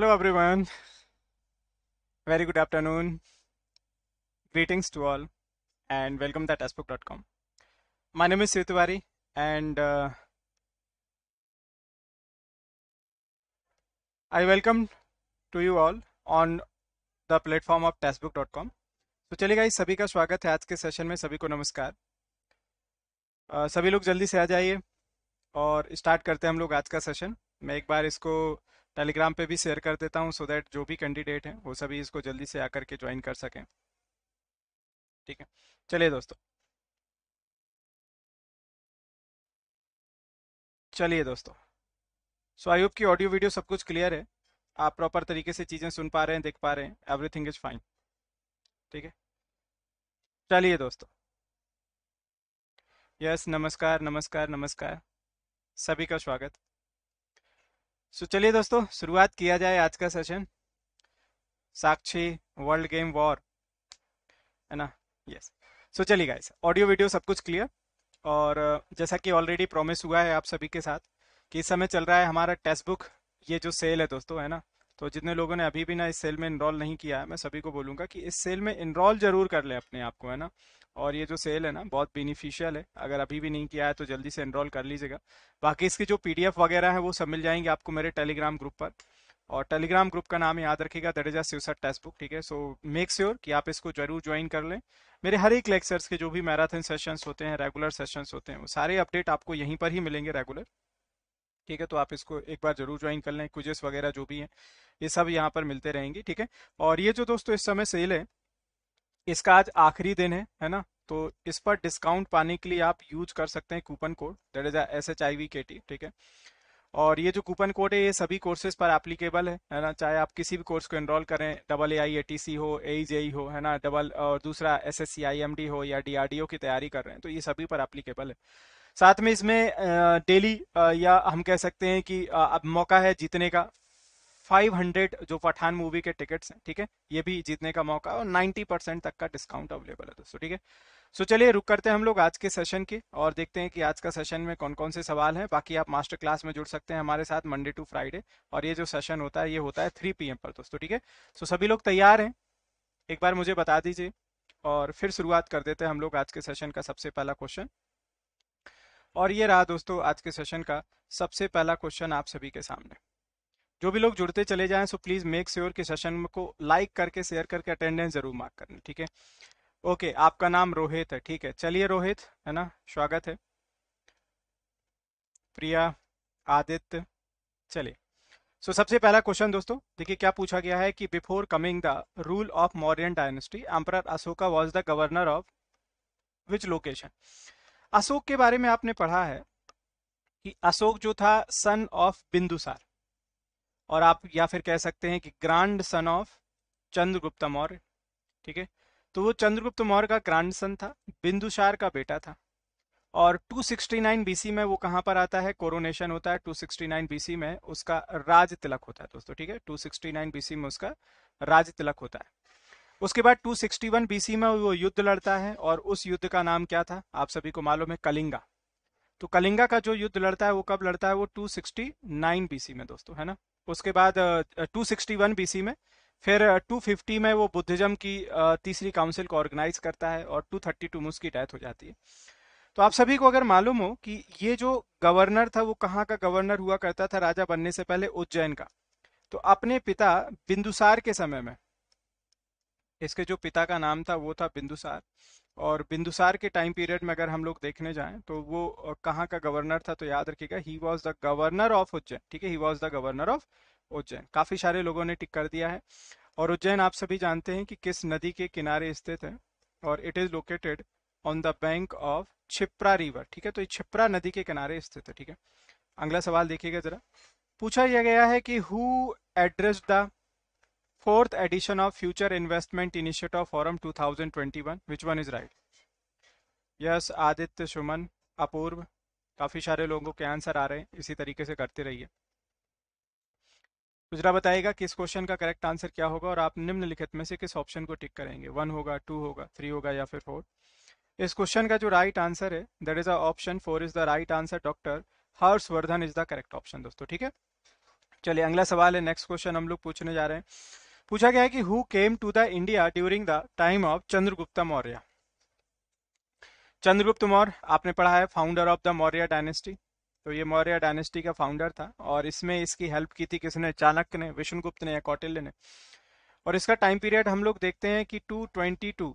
Hello everyone. Very good afternoon. Greetings to all and welcome at asbook.com. My name is Sritwari and uh, I welcome to you all on the platform of taskbook.com. तो चलिए guys सभी का स्वागत है आज के session में सभी को नमस्कार uh, सभी लोग जल्दी से आ जाइए और स्टार्ट करते हैं हम लोग आज का सेशन मैं एक बार इसको uh, टेलीग्राम पे भी शेयर कर देता हूँ सो दैट जो भी कैंडिडेट हैं वो सभी इसको जल्दी से आकर के ज्वाइन कर सकें ठीक है चलिए दोस्तों चलिए दोस्तों सो आई होप की ऑडियो वीडियो सब कुछ क्लियर है आप प्रॉपर तरीके से चीज़ें सुन पा रहे हैं देख पा रहे हैं एवरीथिंग इज फाइन ठीक है चलिए दोस्तों यस नमस्कार नमस्कार नमस्कार सभी का स्वागत सो so, चलिए दोस्तों शुरुआत किया जाए आज का session Sakshi world game war है ना यस सो चलिए गाइस ऑडियो वीडियो सब कुछ क्लियर और जैसा कि ऑलरेडी प्रॉमिस हुआ है आप सभी के साथ कि इस समय चल रहा है हमारा टेक्स्ट बुक ये जो सेल है दोस्तों है ना तो जितने लोगों ने अभी भी ना इस सेल में इनरोल नहीं किया है मैं सभी को बोलूँगा कि इस सेल में इनरोल जरूर कर ले अपने आप को है ना और ये जो सेल है ना बहुत बेनिफिशियल है अगर अभी भी नहीं किया है तो जल्दी से एनरोल कर लीजिएगा बाकी इसके जो पी वगैरह है वो सब मिल जाएंगे आपको मेरे टेलीग्राम ग्रुप पर और टेलीग्राम ग्रुप का नाम याद रखेगा दट इज अ सिवसट टेस्ट बुक ठीक है सो मेक श्योर कि आप इसको जरूर ज्वाइन कर लें मेरे हर एक लेक्चर्स के जो भी मैराथन सेशंस होते हैं रेगुलर सेशंस होते हैं वो सारे अपडेट आपको यहीं पर ही मिलेंगे रेगुलर ठीक है तो आप इसको एक बार जरूर ज्वाइन कर लें क्विजेस वगैरह जो भी हैं ये सब यहाँ पर मिलते रहेंगे ठीक है और ये जो दोस्तों इस समय सेल है इसका आज आखिरी दिन है है ना तो इस पर डिस्काउंट पाने के लिए आप यूज कर सकते हैं coupon code that is S H I V K T ठीक है और ये जो कूपन कोड है ये सभी कोर्सेज पर एप्लीकेबल है है ना चाहे आप किसी भी कोर्स को एनरोल करें double A I A T C हो ए जे e e हो है ना डबल और दूसरा S S C I M D हो या डी आर डी ओ की तैयारी कर रहे हैं तो ये सभी पर एप्लीकेबल है साथ में इसमें डेली या हम कह सकते हैं कि अब मौका है जीतने का 500 जो पठान मूवी के टिकट्स हैं ठीक है ये भी जीतने का मौका है और 90 परसेंट तक का डिस्काउंट अवेलेबल है दोस्तों ठीक है सो चलिए रुक करते हैं हम लोग आज के सेशन की और देखते हैं कि आज का सेशन में कौन कौन से सवाल हैं बाकी आप मास्टर क्लास में जुड़ सकते हैं हमारे साथ मंडे टू फ्राइडे और ये जो सेशन होता है ये होता है थ्री पी पर दोस्तों ठीक है सो सभी लोग तैयार हैं एक बार मुझे बता दीजिए और फिर शुरुआत कर देते हैं हम लोग आज के सेशन का सबसे पहला क्वेश्चन और ये रहा दोस्तों आज के सेशन का सबसे पहला क्वेश्चन आप सभी के सामने जो भी लोग जुड़ते चले जाए सो प्लीज़ मेक श्योर के सेशन को लाइक करके शेयर करके अटेंडेंस जरूर मार्क करना ठीक है ओके आपका नाम रोहित है ठीक है चलिए रोहित है ना स्वागत है प्रिया आदित्य चलिए सो so, सबसे पहला क्वेश्चन दोस्तों देखिए क्या पूछा गया है कि before coming the rule of Mauryan dynasty emperor Ashoka was the governor of which location Ashok के बारे में आपने पढ़ा है कि अशोक जो था सन ऑफ बिंदुसार और आप या फिर कह सकते हैं कि grandson of Chandragupta Maurya ठीक है तो वो चंद्रगुप्त मौर्य का ग्रांड सन था बिंदुसार का बेटा था और 269 बीसी में वो कहाँ पर आता है कोरोनेशन होता है 269 बीसी में उसका राज तिलक होता है दोस्तों ठीक है 269 बीसी में उसका राज तिलक होता है उसके बाद 261 बीसी में वो युद्ध लड़ता है और उस युद्ध का नाम क्या था आप सभी को मालूम है कलिंगा तो कलिंगा का जो युद्ध लड़ता है वो कब लड़ता है वो 269 सिक्सटी में दोस्तों है ना उसके बाद टू सिक्सटी में फिर 250 में वो बुद्धिज्म की तीसरी काउंसिल को ऑर्गेनाइज करता है और 232 में उसकी डेथ हो जाती है तो आप सभी को अगर मालूम हो कि ये जो गवर्नर था वो कहाँ का गवर्नर हुआ करता था राजा बनने से पहले उज्जैन का तो अपने पिता बिंदुसार के समय में इसके जो पिता का नाम था वो था बिंदुसार और बिंदुसार के टाइम पीरियड में अगर हम लोग देखने जाएं तो वो कहाँ का गवर्नर था तो याद रखिएगा he was the governor of Ujjain ठीक है he was the governor of Ujjain काफी सारे लोगों ने टिक कर दिया है और उज्जैन आप सभी जानते हैं कि किस नदी के किनारे स्थित है और it is located on the bank of Shipra river ठीक है तो ये छिप्रा नदी के किनारे स्थित है ठीक है अगला सवाल देखिएगा जरा पूछा यह गया है कि who address the fourth edition of Future Investment Initiative Forum 2021. Which one is right? Yes, Aditya Suman Apurva काफी सारे लोगों के आंसर आ रहे हैं इसी तरीके से करते रहिए दूसरा बताएगा कि इस क्वेश्चन का करेक्ट आंसर क्या होगा और आप निम्नलिखित में से किस ऑप्शन को टिक करेंगे वन होगा टू होगा थ्री होगा या फिर फोर इस क्वेश्चन का जो राइट right आंसर है that is a option four is the right answer doctor Harshvardhan is the correct option दोस्तों ठीक है चलिए अगला सवाल है नेक्स्ट क्वेश्चन हम लोग पूछने जा रहे हैं पूछा गया है कि who came to the India during the time of Chandragupta Maurya Chandragupta Maurya आपने पढ़ा है founder of the Maurya dynasty तो ये मौर्य डायनेस्टी का फाउंडर था और इसमें इसकी हेल्प की थी किसने चाणक्य ने विष्णुगुप्त ने या कौटिल्य ने और इसका टाइम पीरियड हम लोग देखते हैं कि 222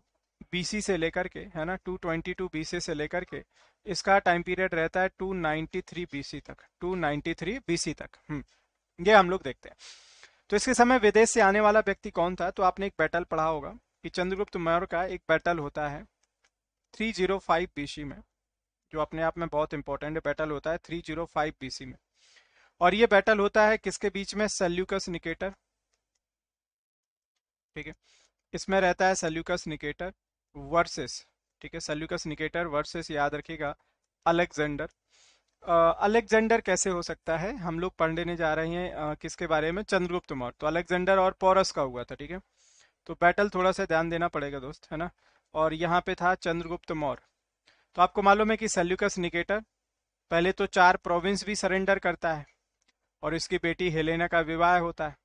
बीसी से लेकर के है ना 222 बीसी से लेकर के इसका टाइम पीरियड रहता है 293 बीसी तक 293 बीसी तक हम्म, ये हम लोग देखते हैं तो इसके समय विदेश से आने वाला व्यक्ति कौन था तो आपने एक बैटल पढ़ा होगा कि चंद्रगुप्त मौर्य का एक बैटल होता है 305 जीरो बीसी में जो अपने आप में बहुत इंपॉर्टेंट बैटल होता है 305 जीरो बीसी में और ये बैटल होता है किसके बीच में सल्यूकस निकेटर ठीक है इसमें रहता है सल्यूकस निकेटर वर्सेस ठीक है सल्यूकस निकेटर वर्सेस याद रखिएगा अलेक्जेंडर अलेक्जेंडर कैसे हो सकता है हम लोग पढ़ लेने जा रहे हैं किसके बारे में चंद्रगुप्त मौर्य तो अलेक्जेंडर और पोरस का हुआ था ठीक है तो बैटल थोड़ा सा ध्यान देना पड़ेगा दोस्त है ना और यहाँ पे था चंद्रगुप्त मौर्य तो आपको मालूम है कि सेल्यूकस निकेटर पहले तो चार प्रोविंस भी सरेंडर करता है और इसकी बेटी हेलेना का विवाह होता है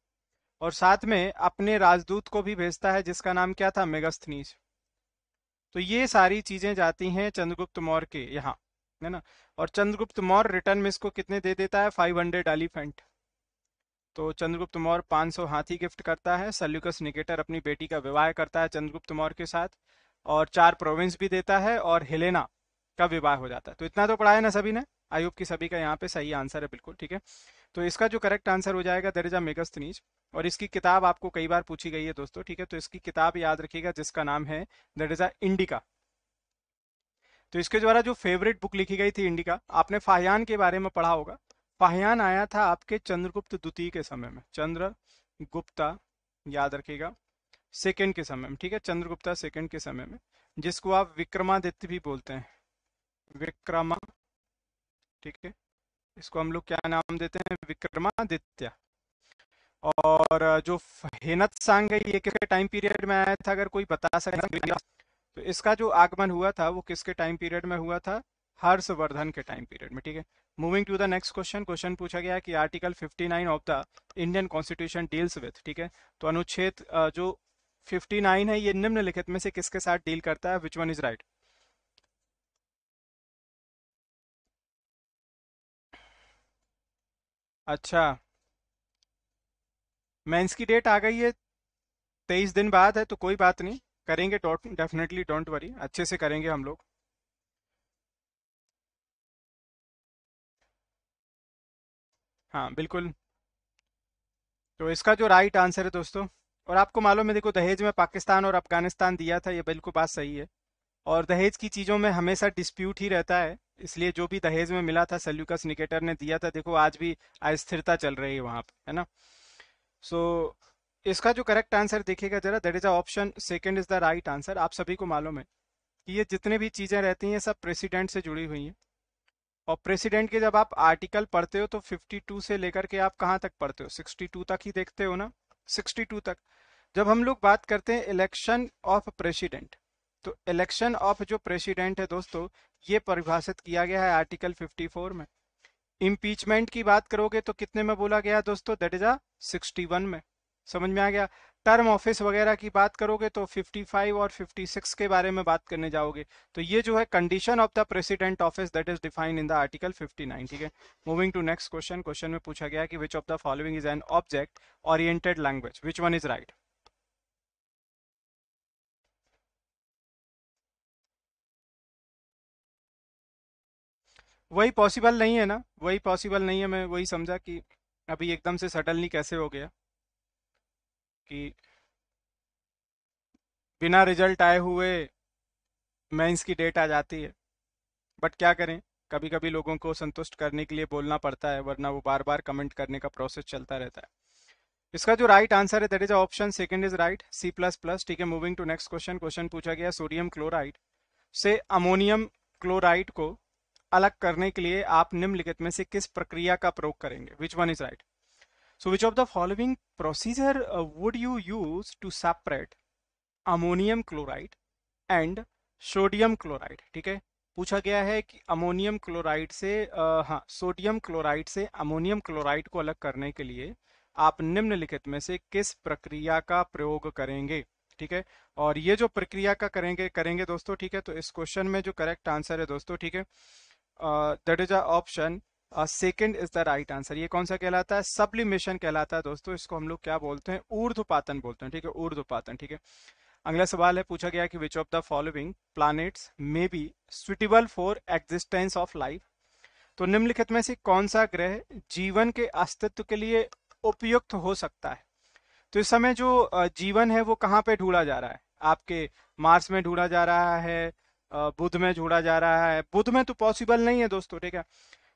और साथ में अपने राजदूत को भी भेजता है जिसका नाम क्या था मेगस्थनीज तो ये सारी चीजें जाती हैं चंद्रगुप्त मौर्य के यहाँ है ना और चंद्रगुप्त मौर्य रिटर्न में इसको कितने दे देता है फाइव हंड्रेड एलिफेंट तो चंद्रगुप्त मौर्य सौ हाथी गिफ्ट करता है सल्यूकस निकेटर अपनी बेटी का विवाह करता है चंद्रगुप्त मौर्य के साथ और चार प्रोविंस भी देता है और हिलेना का विवाह हो जाता है तो इतना तो पढ़ा है ना सभी ने आई होप की सभी का यहाँ पे सही आंसर है बिल्कुल ठीक है तो इसका जो करेक्ट आंसर हो जाएगा दर इज अ और इसकी किताब आपको कई बार पूछी गई है दोस्तों ठीक है तो इसकी किताब याद रखिएगा जिसका नाम है दट इज इंडिका तो इसके द्वारा जो फेवरेट बुक लिखी गई थी इंडिका आपने फाहयान के बारे में पढ़ा होगा फाहयान आया था आपके चंद्रगुप्त द्वितीय के समय में गुप्ता याद रखेगा सेकेंड के समय में ठीक है चंद्रगुप्ता सेकेंड के समय में जिसको आप विक्रमादित्य भी बोलते हैं विक्रमा ठीक है इसको हम लोग क्या नाम देते हैं विक्रमादित्य और जो हेनत सांग है ये किस टाइम पीरियड में आया था अगर कोई बता सके तो इसका जो आगमन हुआ था वो किसके टाइम पीरियड में हुआ था हर्षवर्धन के टाइम पीरियड में ठीक है moving to the next question question पूछा गया कि article 59 of the Indian constitution deals with ठीक है तो अनुच्छेद जो 59 है ये निम्नलिखित में से किसके साथ डील करता है विच वन इज राइट अच्छा मेंस की डेट आ गई है तेईस दिन बाद है तो कोई बात नहीं करेंगे डेफिनेटली डोंट वरी अच्छे से करेंगे हम लोग हाँ बिल्कुल तो इसका जो राइट आंसर है दोस्तों और आपको मालूम है देखो दहेज में पाकिस्तान और अफगानिस्तान दिया था ये बिल्कुल बात सही है और दहेज की चीज़ों में हमेशा डिस्प्यूट ही रहता है इसलिए जो भी दहेज में मिला था सल्यूकस निकेटर ने दिया था देखो आज भी अस्थिरता चल रही है वहाँ पर है ना सो इसका जो करेक्ट आंसर देखिएगा जरा that is option second is the right answer आप सभी को मालूम है कि ये जितने भी चीज़ें रहती हैं सब प्रेसिडेंट से जुड़ी हुई हैं और प्रेसिडेंट के जब आप आर्टिकल पढ़ते हो तो 52 से लेकर के आप कहाँ तक पढ़ते हो 62 तक ही देखते हो ना 62 तक जब हम लोग बात करते हैं इलेक्शन ऑफ प्रेसिडेंट तो इलेक्शन ऑफ जो प्रेसिडेंट है दोस्तों ये परिभाषित किया गया है आर्टिकल 54 में इम्पीचमेंट की बात करोगे तो कितने में बोला गया दोस्तों दैट इज अ सिक्सटी में समझ में आ गया टर्म ऑफिस वगैरह की बात करोगे तो 55 और 56 के बारे में बात करने जाओगे तो ये जो है condition of the president office that is defined in the article 59 ठीक है moving to next question question में पूछा गया कि which of the following is an object oriented language which one is right वही पॉसिबल नहीं है ना वही पॉसिबल नहीं है मैं वही समझा कि अभी एकदम से सटल नहीं कैसे हो गया कि बिना रिजल्ट आए हुए मेंस की डेट आ जाती है बट क्या करें कभी कभी लोगों को संतुष्ट करने के लिए बोलना पड़ता है वरना वो बार बार कमेंट करने का प्रोसेस चलता रहता है इसका जो राइट आंसर है that is option second is right C plus plus ठीक है moving to next question question पूछा गया सोडियम क्लोराइड से अमोनियम क्लोराइड को अलग करने के लिए आप निम्नलिखित में से किस प्रक्रिया का प्रयोग करेंगे which one is right So which of the following procedure uh, would you use to separate ammonium chloride and sodium chloride ठीक है पूछा गया है कि अमोनियम क्लोराइड से uh, हाँ सोडियम क्लोराइड से अमोनियम क्लोराइड को अलग करने के लिए आप निम्नलिखित में से किस प्रक्रिया का प्रयोग करेंगे ठीक है और ये जो प्रक्रिया का करेंगे करेंगे दोस्तों ठीक है तो इस क्वेश्चन में जो करेक्ट आंसर है दोस्तों ठीक है that is a option second is the right answer ये कौन सा कहलाता है सब्लिमेशन कहलाता है दोस्तों इसको हम लोग क्या बोलते हैं पातन बोलते हैं ठीक है पातन ठीक है अगला सवाल है पूछा गया कि which of the following planets may be suitable for existence of life तो निम्नलिखित में से कौन सा ग्रह जीवन के अस्तित्व के लिए उपयुक्त हो सकता है तो इस समय जो जीवन है वो कहाँ पे ढूंढा जा रहा है आपके मार्स में ढूंढा जा रहा है बुध में ढूंढा जा रहा है बुध में तो पॉसिबल नहीं है दोस्तों ठीक है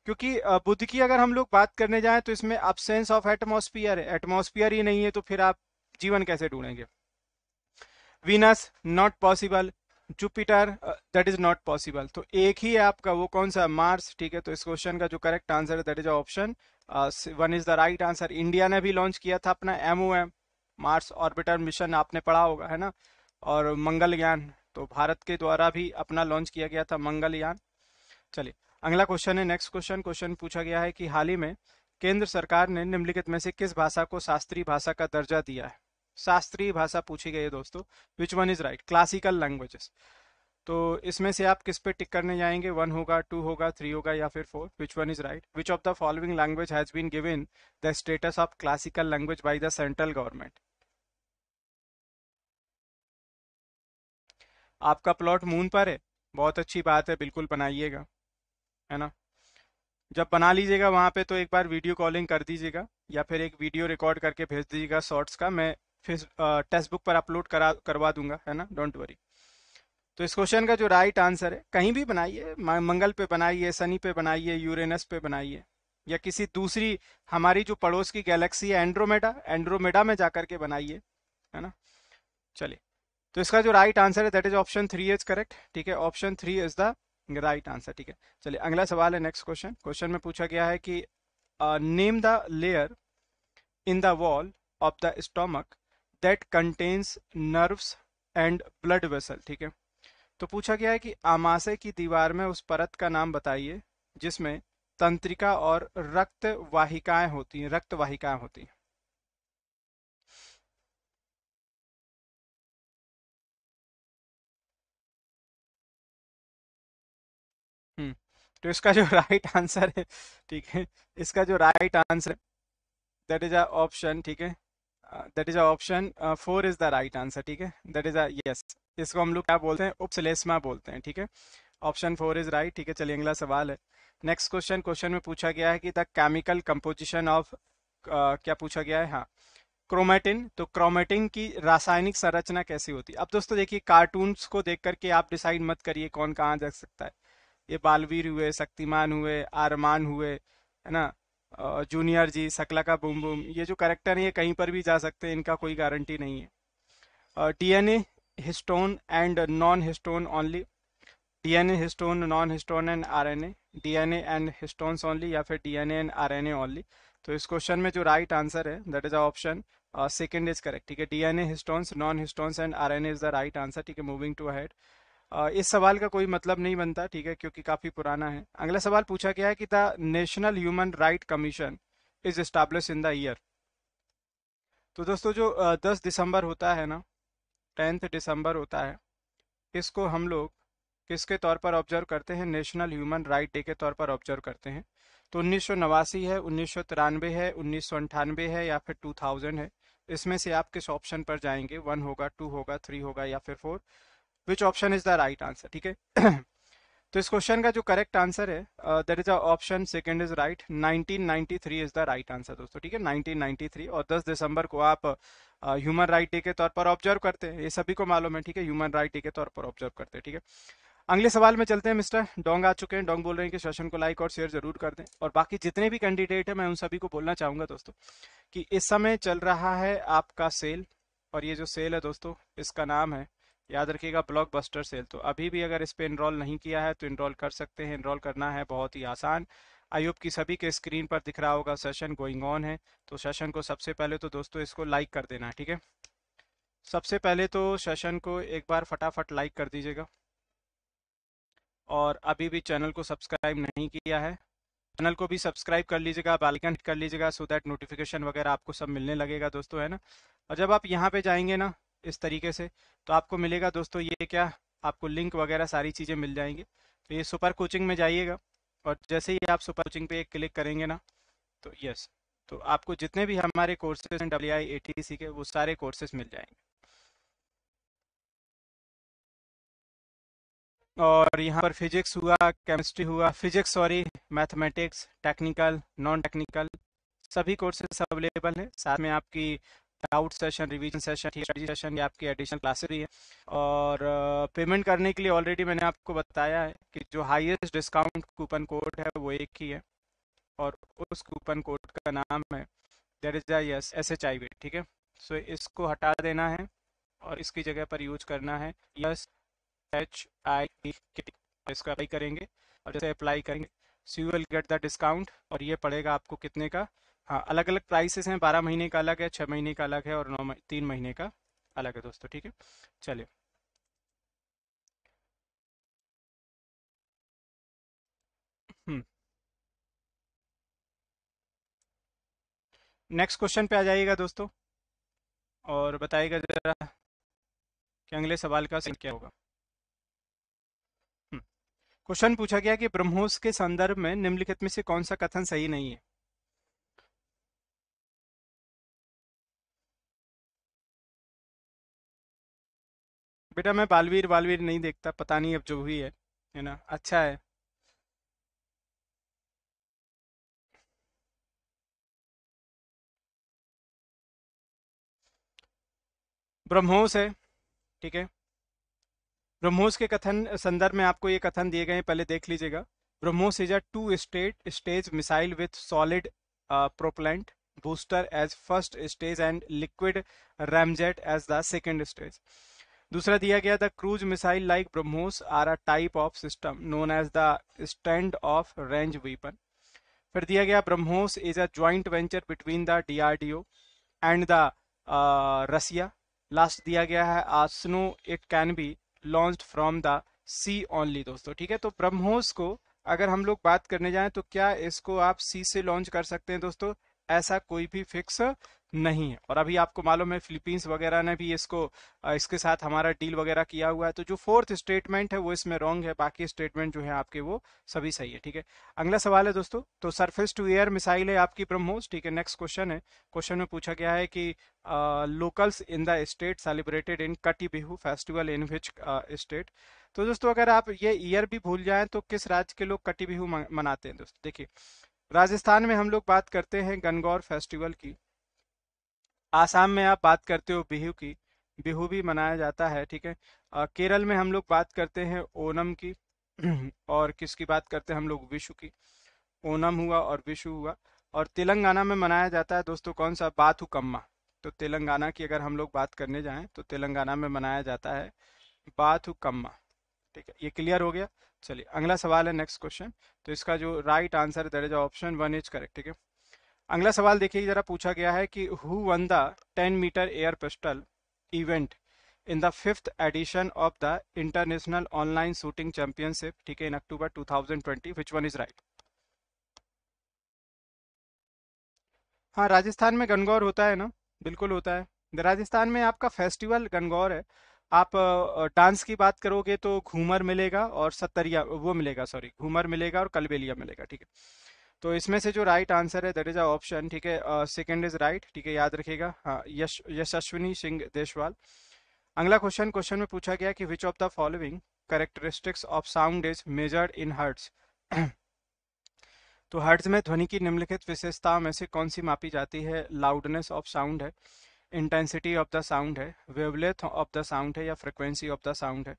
क्योंकि बुद्ध की अगर हम लोग बात करने जाए तो इसमें अबसेंस ऑफ एटमोस्फियर है एटमोस्फियर ही नहीं है तो फिर आप जीवन कैसे ढूंढेंगे Venus not possible Jupiter that is not possible तो एक ही है आपका वो कौन सा मार्स ठीक है तो इस क्वेश्चन का जो करेक्ट आंसर है that is option one is the right answer India ने भी लॉन्च किया था अपना एम मार्स ऑर्बिटर मिशन आपने पढ़ा होगा है ना और मंगलयान तो भारत के द्वारा भी अपना लॉन्च किया गया था मंगलयान चलिए अगला क्वेश्चन है नेक्स्ट क्वेश्चन क्वेश्चन पूछा गया है कि हाल ही में केंद्र सरकार ने निम्नलिखित में से किस भाषा को शास्त्रीय भाषा का दर्जा दिया है शास्त्रीय भाषा पूछी गई है दोस्तों which one is right classical languages तो इसमें से आप किस पे टिक करने जाएंगे वन होगा टू होगा थ्री होगा या फिर four which one is right which of the following language has been given the status of classical language by the central government आपका प्लॉट मून पर है बहुत अच्छी बात है बिल्कुल बनाइएगा है ना जब बना लीजिएगा वहाँ पे तो एक बार वीडियो कॉलिंग कर दीजिएगा या फिर एक वीडियो रिकॉर्ड करके भेज दीजिएगा शॉर्ट्स का मैं फिर टेक्स्ट बुक पर अपलोड करा करवा दूंगा है ना डोंट वरी तो इस क्वेश्चन का जो राइट आंसर है कहीं भी बनाइए मंगल पे बनाइए सनी पे बनाइए यूरेनस पे बनाइए या किसी दूसरी हमारी जो पड़ोस की गैलेक्सी है एंड्रोमेडा एंड्रोमेडा में जाकर के बनाइए है ना चलिए तो इसका जो राइट आंसर है that is option three is correct ठीक है option three is the right answer ठीक है चलिए अगला सवाल है नेक्स्ट क्वेश्चन क्वेश्चन में पूछा गया है कि name the layer in the wall of the stomach that contains nerves and blood vessel ठीक है तो पूछा गया है कि आमाशय की दीवार में उस परत का नाम बताइए जिसमें तंत्रिका और रक्त वाहिकाएं होती हैं रक्त वाहिकाएं होती हैं तो इसका जो राइट आंसर है ठीक है इसका जो राइट आंसर है दैट इज अ ऑप्शन ठीक है that is a option four is the right answer ठीक है दैट इज अ यस इसको हम लोग क्या बोलते हैं उपसलेसमा बोलते हैं ठीक है ऑप्शन फोर इज राइट ठीक है चलिए अगला सवाल है नेक्स्ट क्वेश्चन क्वेश्चन में पूछा गया है कि द केमिकल कंपोजिशन ऑफ क्या पूछा गया है हाँ क्रोमेटिन तो क्रोमेटिन की रासायनिक संरचना कैसी होती है अब दोस्तों देखिए कार्टून्स को देख करके आप डिसाइड मत करिए कौन कहाँ जा सकता है ये बालवीर हुए शक्तिमान हुए आरमान हुए है ना जूनियर जी सकला का बुम बुम ये जो करेक्टर है ये कहीं पर भी जा सकते हैं इनका कोई गारंटी नहीं है DNA histone and non histone only DNA histone non histone and RNA DNA and histones only या फिर डीएनए एंड आरएनए ओनली तो इस क्वेश्चन में जो राइट आंसर है that is a option second is correct ठीक है DNA histones non histones and RNA is the right answer ठीक है मूविंग टू हेड इस सवाल का कोई मतलब नहीं बनता ठीक है क्योंकि काफ़ी पुराना है अगला सवाल पूछा गया है कि the national human right commission is establish in the year तो दोस्तों जो दस दिसंबर होता है ना टेंथ दिसंबर होता है इसको हम लोग किसके तौर पर ऑब्जर्व करते हैं नेशनल ह्यूमन राइट डे के तौर पर ऑब्जर्व करते हैं तो उन्नीस है उन्नीस है उन्नीस है या फिर 2000 है इसमें से आप किस ऑप्शन पर जाएंगे वन होगा टू होगा थ्री होगा या फिर four which option is the right answer ठीक है तो इस क्वेश्चन का जो करेक्ट आंसर है that is option second is right 1993 is the right answer दोस्तों ठीक है 1993 और 10 दिसंबर को आप ह्यूमन राइट डे के तौर पर ऑब्जर्व करते हैं ये सभी को मालूम है ठीक है ह्यूमन राइट डे के तौर पर ऑब्जर्व करते हैं ठीक है अगले सवाल में चलते हैं मिस्टर डोंग आ चुके हैं डोंग बोल रहे हैं कि सेशन को लाइक और शेयर जरूर कर दें और बाकी जितने भी कैंडिडेट हैं मैं उन सभी को बोलना चाहूंगा दोस्तों कि इस समय चल रहा है आपका सेल और ये जो सेल है दोस्तों इसका नाम है याद रखिएगा ब्लॉकबस्टर सेल तो अभी भी अगर इस पर इनरोल नहीं किया है तो इनरोल कर सकते हैं इनरोल करना है बहुत ही आसान आयुब की सभी के स्क्रीन पर दिख रहा होगा सेशन गोइंग ऑन है तो सेशन को सबसे पहले तो दोस्तों इसको लाइक कर देना है ठीक है सबसे पहले तो सेशन को एक बार फटाफट लाइक कर दीजिएगा और अभी भी चैनल को सब्सक्राइब नहीं किया है चैनल को भी सब्सक्राइब कर लीजिएगा बालकन कर लीजिएगा सो दैट नोटिफिकेशन वगैरह आपको सब मिलने लगेगा दोस्तों है ना और जब आप यहाँ पे जाएंगे ना इस तरीके से तो आपको मिलेगा दोस्तों ये क्या आपको लिंक वगैरह सारी चीज़ें मिल जाएंगी तो ये सुपर कोचिंग में जाइएगा और जैसे ही आप सुपर कोचिंग पे क्लिक करेंगे ना तो यस तो आपको जितने भी हमारे कोर्सेज हैं डब्ल्यू आई ए के वो सारे कोर्सेज मिल जाएंगे और यहाँ पर फिजिक्स हुआ केमिस्ट्री हुआ physics sorry mathematics technical non technical सभी कोर्सेज अवेलेबल हैं साथ में आपकी doubt session revision session study session ये आपकी एडिशनल क्लासेस भी है और पेमेंट करने के लिए ऑलरेडी मैंने आपको बताया है कि जो हाईएस्ट डिस्काउंट कूपन कोड है वो एक ही है और उस कूपन कोड का नाम है देर इज दस एस एच आई वी ठीक है सो इसको हटा देना है और इसकी जगह पर यूज करना है यस एच आई इसको अप्लाई करेंगे और जैसे अप्लाई करेंगे so you will get the discount और ये पड़ेगा आपको कितने का हाँ अलग अलग प्राइसेस हैं बारह महीने का अलग है छः महीने का अलग है और नौ तीन महीने का अलग है दोस्तों ठीक है चलिए नेक्स्ट हम्म। क्वेश्चन पे आ जाइएगा दोस्तों और बताइएगा जरा कि अगले सवाल का क्या होगा क्वेश्चन हम्म। पूछा गया कि ब्रह्मोस के संदर्भ में निम्नलिखित में से कौन सा कथन सही नहीं है बेटा मैं बालवीर बालवीर नहीं देखता पता नहीं अब जो भी है है ना अच्छा है ब्रह्मोस है ठीक है ब्रह्मोस के कथन संदर्भ में आपको ये कथन दिए गए हैं पहले देख लीजिएगा BrahMos is a two state stage missile with solid propellant booster as first stage and liquid ramjet as the second stage दूसरा दिया गया था cruise missile like BrahMos are a type of system known as the stand off range weapon फिर दिया गया BrahMos is a joint venture between the DRDO and the Russia last दिया गया है आसनो it can be launch from the C only दोस्तों ठीक है तो ब्रह्मोस को अगर हम लोग बात करने जाएं तो क्या इसको आप सी से लॉन्च कर सकते हैं दोस्तों ऐसा कोई भी फिक्स नहीं है और अभी आपको मालूम है फिलीपींस वगैरह ने भी इसको इसके साथ हमारा डील वगैरह किया हुआ है तो जो फोर्थ स्टेटमेंट है वो इसमें रॉन्ग है बाकी स्टेटमेंट जो है आपके वो सभी सही है ठीक है अगला सवाल है दोस्तों तो सरफेस टू एयर मिसाइल है आपकी ब्रह्मोस ठीक है नेक्स्ट क्वेश्चन है क्वेश्चन में पूछा गया है कि locals in the state celebrated in Kati Bihu festival in which state तो दोस्तों अगर आप ये ईयर भी भूल जाए तो किस राज्य के लोग कटी बिहू मनाते हैं दोस्तों देखिए राजस्थान में हम लोग बात करते हैं गनगौर फेस्टिवल की आसाम में आप बात करते हो बिहू की बिहू भी मनाया जाता है ठीक है केरल में हम लोग बात करते हैं ओनम की और किसकी बात करते हैं हम लोग विशु की ओनम हुआ और विशु हुआ और तेलंगाना में मनाया जाता है दोस्तों कौन सा बाथु कम्मा तो तेलंगाना की अगर हम लोग बात करने जाएं तो तेलंगाना में मनाया जाता है बाथु कम्मा ठीक है ये क्लियर हो गया चलिए अगला सवाल है नेक्स्ट क्वेश्चन तो इसका जो right answer there is option one is correct ठीक है अगला सवाल देखिए जरा पूछा गया है कि who won the ten meter air pistol event in the fifth edition of the international online shooting championship ठीक है in October 2020 which one is right हाँ राजस्थान में गनगौर होता है ना बिल्कुल होता है राजस्थान में आपका फेस्टिवल गनगौर है आप डांस की बात करोगे तो घूमर मिलेगा और सत्तरिया वो मिलेगा सॉरी घूमर मिलेगा और कलबेलिया मिलेगा ठीक है तो इसमें से जो राइट आंसर है दैट इज अ ऑप्शन ठीक है सेकेंड इज राइट ठीक है याद रखेगा हाँ यश यशस्विनी सिंह देशवाल अगला क्वेश्चन क्वेश्चन में पूछा गया कि which of the following characteristics of sound is measured in hertz तो हर्ट्स में ध्वनि की निम्नलिखित विशेषता में से कौन सी मापी जाती है लाउडनेस ऑफ साउंड है इंटेंसिटी ऑफ द साउंड है वेवलेथ ऑफ द साउंड है या फ्रिक्वेंसी ऑफ द साउंड है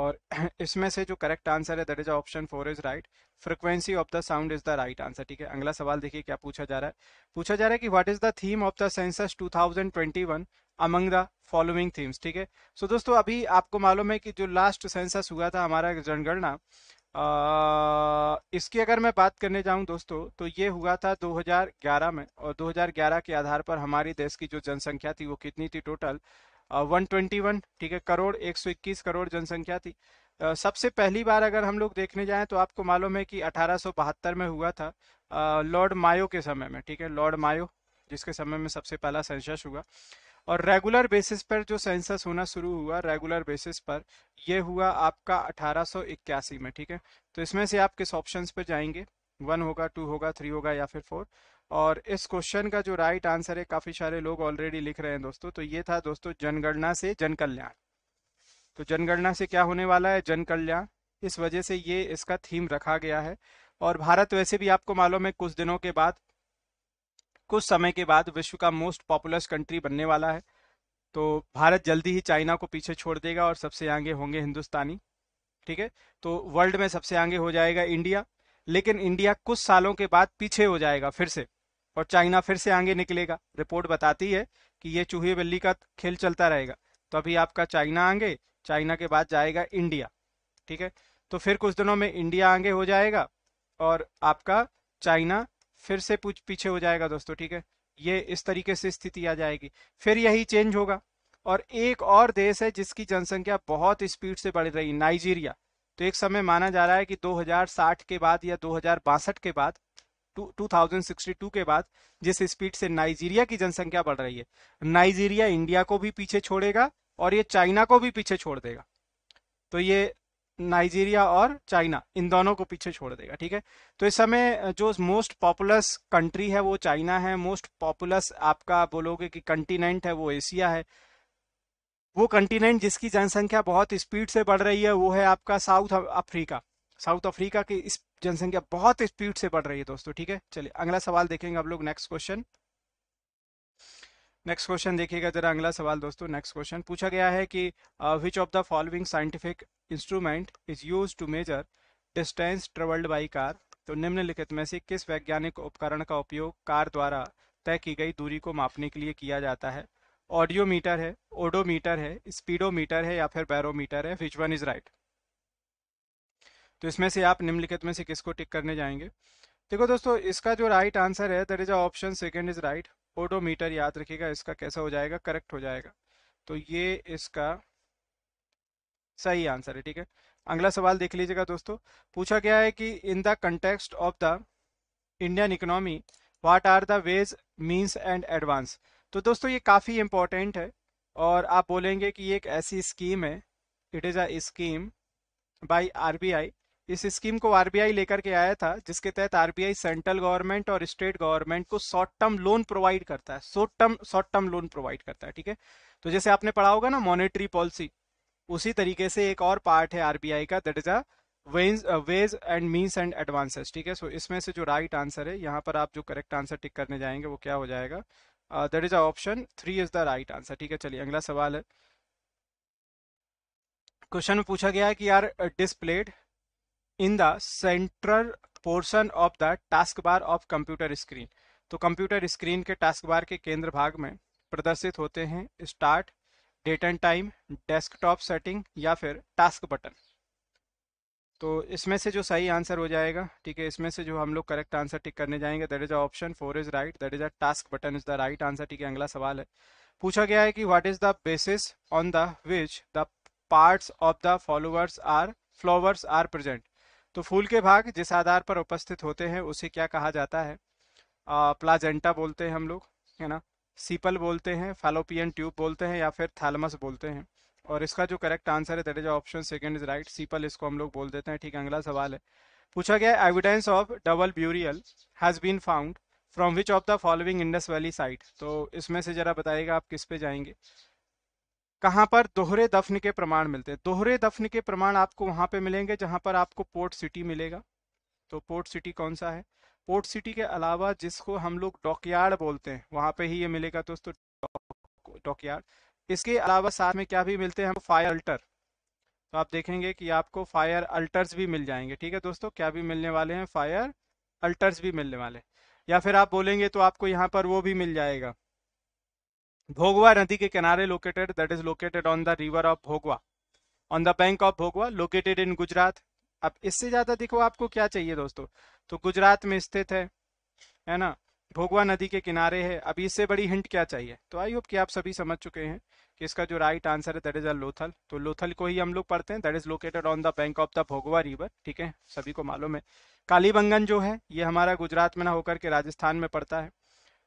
और इसमें से जो करेक्ट आंसर है that is option four is right frequency of the sound is the right answer ठीक है अगला सवाल देखिए क्या पूछा जा रहा है पूछा जा रहा है कि what is the theme of the census 2021 among the following themes ठीक है सो दोस्तों अभी आपको मालूम है कि जो लास्ट सेंसस हुआ था हमारा जनगणना इसकी अगर मैं बात करने जाऊं दोस्तों तो ये हुआ था 2011 में और 2011 के आधार पर हमारे देश की जो जनसंख्या थी वो कितनी थी टोटल वन ट्वेंटी वन ठीक है करोड़ एक सौ इक्कीस करोड़ जनसंख्या थी सबसे पहली बार अगर हम लोग देखने जाएं तो आपको मालूम है कि अठारह में हुआ था लॉर्ड मायो के समय में ठीक है लॉर्ड मायो जिसके समय में सबसे पहला सेंसस हुआ और रेगुलर बेसिस पर जो सेंसस होना शुरू हुआ रेगुलर बेसिस पर यह हुआ आपका अठारह में ठीक है तो इसमें से आप किस ऑप्शन पर जाएंगे वन होगा टू होगा थ्री होगा या फिर फोर और इस क्वेश्चन का जो राइट आंसर है काफी सारे लोग ऑलरेडी लिख रहे हैं दोस्तों तो ये था दोस्तों जनगणना से जन कल्याण तो जनगणना से क्या होने वाला है जन कल्याण इस वजह से ये इसका थीम रखा गया है और भारत वैसे भी आपको मालूम है कुछ दिनों के बाद कुछ समय के बाद विश्व का मोस्ट पॉपुलर कंट्री बनने वाला है तो भारत जल्दी ही चाइना को पीछे छोड़ देगा और सबसे आगे होंगे हिंदुस्तानी ठीक है तो वर्ल्ड में सबसे आगे हो जाएगा इंडिया लेकिन इंडिया कुछ सालों के बाद पीछे हो जाएगा फिर से और चाइना फिर से आगे निकलेगा रिपोर्ट बताती है कि ये चूहे बिल्ली का खेल चलता रहेगा तो अभी आपका चाइना आगे चाइना के बाद जाएगा इंडिया ठीक है तो फिर कुछ दिनों में इंडिया आगे हो जाएगा और आपका चाइना फिर से पीछे हो जाएगा दोस्तों ठीक है ये इस तरीके से स्थिति आ जाएगी फिर यही चेंज होगा और एक और देश है जिसकी जनसंख्या बहुत स्पीड से बढ़ रही नाइजीरिया तो एक समय माना जा रहा है कि 2060 के बाद या दो के बाद 2062 के बाद जिस स्पीड से नाइजीरिया की जनसंख्या बढ़ रही है नाइजीरिया इंडिया को भी पीछे छोड़ेगा और ये चाइना को भी पीछे छोड़ देगा तो ये नाइजीरिया और चाइना इन दोनों को पीछे छोड़ देगा ठीक है तो इस समय जो मोस्ट पॉपुलस कंट्री है वो चाइना है मोस्ट पॉपुलस आपका बोलोगे कि कंटिनेंट है वो एशिया है वो कंटिनेंट जिसकी जनसंख्या बहुत स्पीड से बढ़ रही है वो है आपका साउथ अफ्रीका साउथ अफ्रीका की इस जनसंख्या बहुत स्पीड से बढ़ रही है दोस्तों ठीक है चलिए अगला सवाल देखेंगे आप लोग नेक्स्ट क्वेश्चन नेक्स्ट क्वेश्चन देखिएगा जरा अगला सवाल दोस्तों नेक्स्ट क्वेश्चन पूछा गया है कि which of the following scientific instrument is use to measure distance travelled by car तो निम्नलिखित में से किस वैज्ञानिक उपकरण का उपयोग कार द्वारा तय की गई दूरी को मापने के लिए किया जाता है ऑडियोमीटर है ओडोमीटर है स्पीडोमीटर है या फिर बैरोमीटर है विच वन इज राइट तो इसमें से आप निम्नलिखित में से किसको टिक करने जाएंगे देखो दोस्तों इसका जो राइट आंसर है that is option second is right odometer याद रखिएगा इसका कैसा हो जाएगा करेक्ट हो जाएगा तो ये इसका सही आंसर है ठीक है अगला सवाल देख लीजिएगा दोस्तों पूछा गया है कि in the context of the Indian economy what are the ways means and advance तो दोस्तों ये काफ़ी इंपॉर्टेंट है और आप बोलेंगे कि ये एक ऐसी स्कीम है it is a scheme by RBI इस स्कीम को आरबीआई लेकर के आया था जिसके तहत आरबीआई सेंट्रल गवर्नमेंट और स्टेट गवर्नमेंट को शॉर्ट टर्म लोन प्रोवाइड करता है short term short term loan provide करता है ठीक है तो जैसे आपने पढ़ा होगा ना मॉनेटरी पॉलिसी उसी तरीके से एक और पार्ट है आरबीआई का that is a ways ways and means and advances ठीक है सो इसमें से जो राइट आंसर है यहाँ पर आप जो करेक्ट आंसर टिक करने जाएंगे वो क्या हो जाएगा that is a option three is the right answer ठीक है चलिए अगला सवाल है क्वेश्चन में पूछा गया है कि यार displayed the central portion of the task bar of computer screen तो कंप्यूटर स्क्रीन के टास्क बार के केंद्र भाग में प्रदर्शित होते हैं start date and time desktop setting या फिर टास्क बटन तो इसमें से जो सही आंसर हो जाएगा ठीक है इसमें से जो हम लोग करेक्ट आंसर टिक करने जाएंगे that is a option four is right that is a task button is the right answer ठीक है अगला सवाल है पूछा गया है कि what is the basis on the which the parts of the followers are flowers are present तो फूल के भाग जिस आधार पर उपस्थित होते हैं उसे क्या कहा जाता है आ, प्लाजेंटा बोलते हैं हम लोग है ना सीपल बोलते हैं फैलोपियन ट्यूब बोलते हैं या फिर थैलमस बोलते हैं और इसका जो करेक्ट आंसर है that is option second is right sepal इसको हम लोग बोल देते हैं ठीक अगला सवाल है पूछा गया evidence of double burial has been found from which of the following Indus valley site तो इसमें से ज़रा बताइएगा आप किस पे जाएंगे कहाँ पर दोहरे दफन के प्रमाण मिलते हैं दोहरे दफन के प्रमाण आपको वहाँ पे मिलेंगे जहाँ पर आपको पोर्ट सिटी मिलेगा तो पोर्ट सिटी कौन सा है पोर्ट सिटी के अलावा जिसको हम लोग डॉकयार्ड बोलते हैं वहाँ पे ही ये मिलेगा दोस्तों डॉकयार्ड इसके अलावा साथ में क्या भी मिलते हैं हम फायर अल्टर तो आप देखेंगे कि आपको फायर अल्टर्स भी मिल जाएंगे ठीक है दोस्तों क्या भी मिलने वाले हैं फायर अल्टर्स भी मिलने वाले या फिर आप बोलेंगे तो आपको यहाँ पर वो भी मिल जाएगा भोगवा नदी के किनारे located that is located on the river of Bhogava on the bank of Bhogava located in Gujarat अब इससे ज्यादा देखो आपको क्या चाहिए दोस्तों तो गुजरात में स्थित है है ना भोगवा नदी के किनारे है अब इससे बड़ी हिंट क्या चाहिए तो आई होप कि आप सभी समझ चुके हैं कि इसका जो राइट आंसर है दैट इज अ लोथल तो लोथल को ही हम लोग पढ़ते हैं that is located on the bank of the Bhogava river ठीक है सभी को मालूम है कालीबंगन जो है ये हमारा गुजरात में ना होकर के राजस्थान में पड़ता है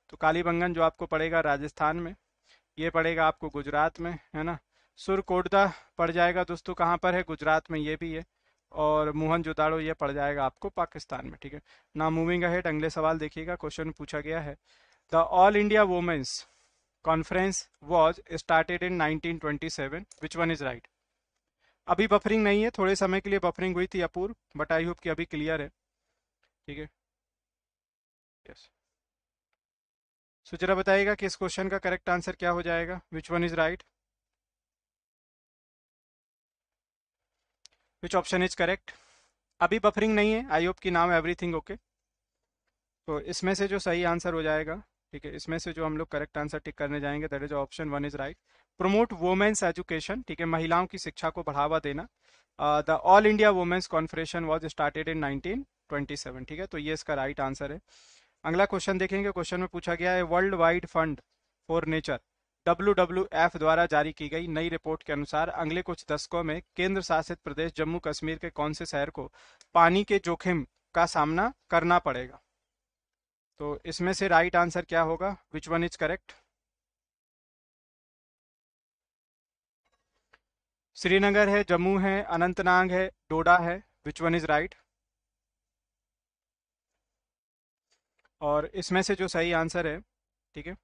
तो कालीबंगन जो आपको पड़ेगा राजस्थान में ये पड़ेगा आपको गुजरात में है ना सुरकोटदा पड़ जाएगा दोस्तों कहाँ पर है गुजरात में ये भी है और मोहन जोदाड़ो ये पड़ जाएगा आपको पाकिस्तान में ठीक है ना मूविंग अहेड अगले सवाल देखिएगा क्वेश्चन पूछा गया है the all India women's conference was started in 1927 which one is right अभी बफरिंग नहीं है थोड़े समय के लिए बफरिंग हुई थी अपूर्व बट आई होप कि अभी क्लियर है ठीक है यस सो जरा बताइएगा कि इस क्वेश्चन का करेक्ट आंसर क्या हो जाएगा which one is right which option is correct अभी बफरिंग नहीं है आई होप की नाम एवरीथिंग ओके तो इसमें से जो सही आंसर हो जाएगा ठीक है इसमें से जो हम लोग करेक्ट आंसर टिक करने जाएंगे that is option one is right promote women's education ठीक है महिलाओं की शिक्षा को बढ़ावा देना the all India women's conference was started in nineteen twenty seven ठीक है तो ये इसका राइट right आंसर है अगला क्वेश्चन देखेंगे क्वेश्चन में पूछा गया है world wide fund for nature W द्वारा जारी की गई नई रिपोर्ट के अनुसार अगले कुछ दशकों में केंद्र शासित प्रदेश जम्मू कश्मीर के कौन से शहर को पानी के जोखिम का सामना करना पड़ेगा तो इसमें से राइट आंसर क्या होगा which one is correct Srinagar है जम्मू है अनंतनाग है डोडा है विच वन इज राइट और इसमें से जो सही आंसर है ठीक है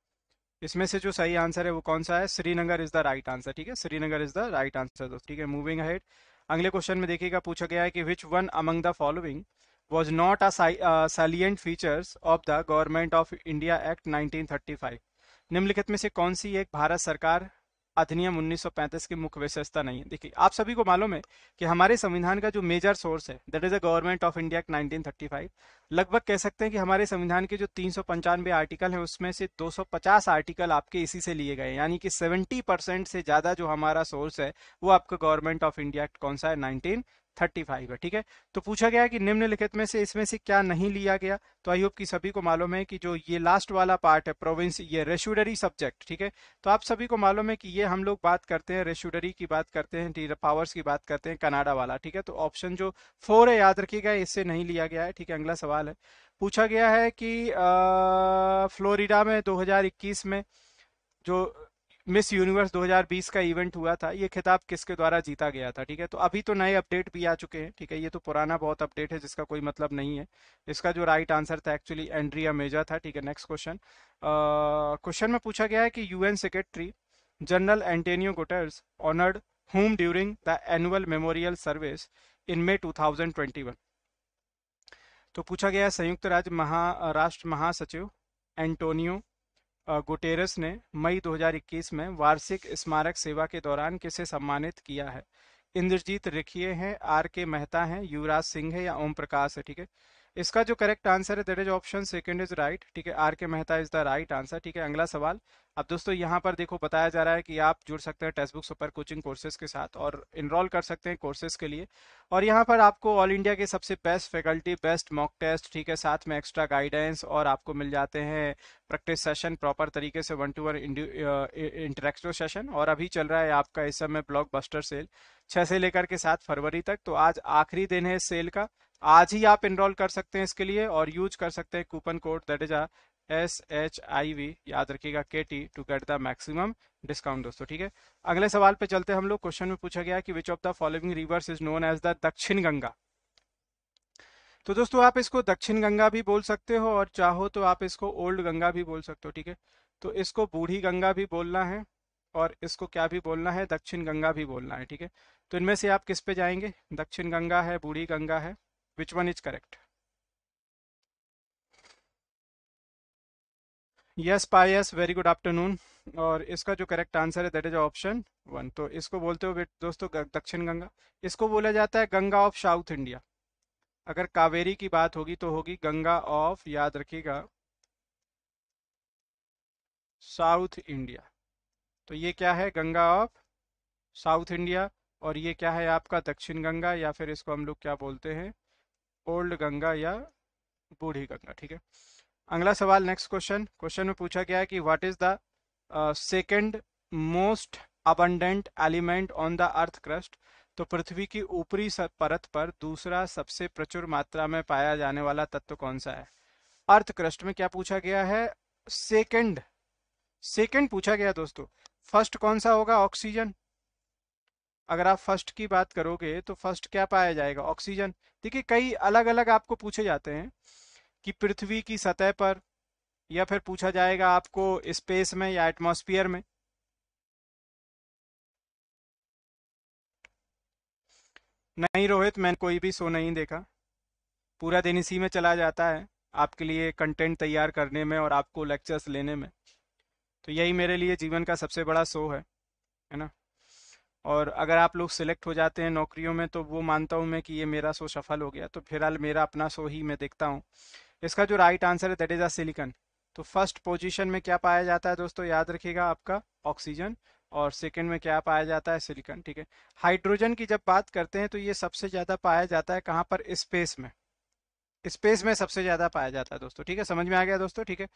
इसमें से जो सही आंसर है वो कौन सा है Srinagar is the right answer ठीक है Srinagar is the right answer दोस्त ठीक है मूविंग हेड अगले क्वेश्चन में देखिएगा पूछा गया है कि which one among the following was not a features of the government of India act 1935 निम्नलिखित में से कौन सी एक भारत सरकार अधिनियम 1935 की मुख्य विशेषता नहीं है देखिए आप सभी को मालूम है कि हमारे संविधान का जो मेजर सोर्स है that is the government of India act 1935 लगभग कह सकते हैं कि हमारे संविधान के जो तीन आर्टिकल हैं उसमें से 250 आर्टिकल आपके इसी से लिए गए यानी कि 70 परसेंट से ज़्यादा जो हमारा सोर्स है वो आपका गवर्नमेंट ऑफ इंडिया एक्ट कौन सा है नाइनटीन थर्टी फाइव है ठीक है तो पूछा गया कि निम्नलिखित में से इसमें से क्या नहीं लिया गया तो आई होप कि सभी को मालूम है कि जो ये लास्ट वाला पार्ट है प्रोविंस ये रेशुडरी सब्जेक्ट ठीक है तो आप सभी को मालूम है कि ये हम लोग बात करते हैं रेशुडरी की बात करते हैं पावर्स की बात करते हैं कनाडा वाला ठीक है तो ऑप्शन जो फोर है याद रखिएगा इससे नहीं लिया गया है ठीक है अगला सवाल है पूछा गया है कि फ्लोरिडा में दो में जो मिस यूनिवर्स 2020 का इवेंट हुआ था ये खिताब किसके द्वारा जीता गया था ठीक है तो अभी तो नए अपडेट भी आ चुके हैं ठीक है ये तो पुराना बहुत अपडेट है जिसका कोई मतलब नहीं है इसका जो राइट आंसर था एक्चुअली एंड्रिया मेजा था ठीक है नेक्स्ट क्वेश्चन क्वेश्चन में पूछा गया है कि UN secretary general Antonio Guterres honoured home during the annual memorial service in May two तो पूछा गया संयुक्त राज्य महा राष्ट्र महासचिव एंटोनियो गुटेरस ने मई 2021 में वार्षिक स्मारक सेवा के दौरान किसे सम्मानित किया है इंद्रजीत रिखिए हैं आर के मेहता हैं युवराज सिंह है या ओम प्रकाश है ठीक है इसका जो करेक्ट आंसर है that is option second is right ठीक है R K Mehta is the right answer ठीक है अगला सवाल अब दोस्तों यहाँ पर देखो बताया जा रहा है कि आप जुड़ सकते हैं text book super coaching courses के साथ और इनरोल कर सकते हैं कोर्सेज के लिए और यहाँ पर आपको ऑल इंडिया के सबसे best faculty best mock test ठीक है साथ में एक्स्ट्रा गाइडेंस और आपको मिल जाते हैं प्रैक्टिस सेशन प्रॉपर तरीके से one to one interactive session और अभी चल रहा है आपका इस समय ब्लॉक सेल छः से लेकर के सात फरवरी तक तो आज आखिरी दिन है सेल का आज ही आप इनरोल कर सकते हैं इसके लिए और यूज कर सकते हैं coupon code that is S H I V याद रखिएगा K T to get the maximum discount दोस्तों ठीक है अगले सवाल पे चलते हैं हम लोग क्वेश्चन में पूछा गया कि which of the following rivers is known as the Dakshin Ganga तो दोस्तों आप इसको दक्षिण गंगा भी बोल सकते हो और चाहो तो आप इसको ओल्ड गंगा भी बोल सकते हो ठीक है तो इसको बूढ़ी गंगा भी बोलना है और इसको क्या भी बोलना है दक्षिण गंगा भी बोलना है ठीक है तो इनमें से आप किस पे जाएंगे दक्षिण गंगा है बूढ़ी गंगा है which one is correct yes पायस वेरी गुड आफ्टरनून और इसका जो करेक्ट आंसर है दैट इज ऑप्शन वन तो इसको बोलते हो दोस्तों दक्षिण गंगा इसको बोला जाता है गंगा ऑफ साउथ इंडिया अगर कावेरी की बात होगी तो होगी गंगा ऑफ याद रखिएगा साउथ इंडिया तो ये क्या है गंगा ऑफ साउथ इंडिया और ये क्या है आपका दक्षिण गंगा या फिर इसको हम लोग क्या बोलते हैं ओल्ड गंगा या बूढ़ी गंगा ठीक है अगला सवाल नेक्स्ट क्वेश्चन क्वेश्चन में पूछा गया है कि what is the second most abundant element on the earth crust तो पृथ्वी की ऊपरी परत पर दूसरा सबसे प्रचुर मात्रा में पाया जाने वाला तत्व कौन सा है अर्थ क्रस्ट में क्या पूछा गया है सेकंड सेकंड पूछा गया दोस्तों फर्स्ट कौन सा होगा ऑक्सीजन अगर आप फर्स्ट की बात करोगे तो फर्स्ट क्या पाया जाएगा ऑक्सीजन देखिए कई अलग अलग आपको पूछे जाते हैं कि पृथ्वी की सतह पर या फिर पूछा जाएगा आपको स्पेस में या एटमोस्फियर में नहीं रोहित मैंने कोई भी शो नहीं देखा पूरा दिन इसी में चला जाता है आपके लिए कंटेंट तैयार करने में और आपको लेक्चर्स लेने में तो यही मेरे लिए जीवन का सबसे बड़ा शो है है ना और अगर आप लोग सिलेक्ट हो जाते हैं नौकरियों में तो वो मानता हूँ मैं कि ये मेरा शो सफल हो गया तो फिलहाल मेरा अपना शो ही मैं देखता हूँ इसका जो राइट आंसर है दैट इज़ अ सिलिकन तो फर्स्ट पोजीशन में क्या पाया जाता है दोस्तों याद रखिएगा आपका ऑक्सीजन और सेकंड में क्या पाया जाता है सिलिकॉन ठीक है हाइड्रोजन की जब बात करते हैं तो ये सबसे ज़्यादा पाया जाता है कहाँ पर स्पेस में स्पेस में सबसे ज़्यादा पाया जाता है दोस्तों ठीक है समझ में आ गया दोस्तों ठीक है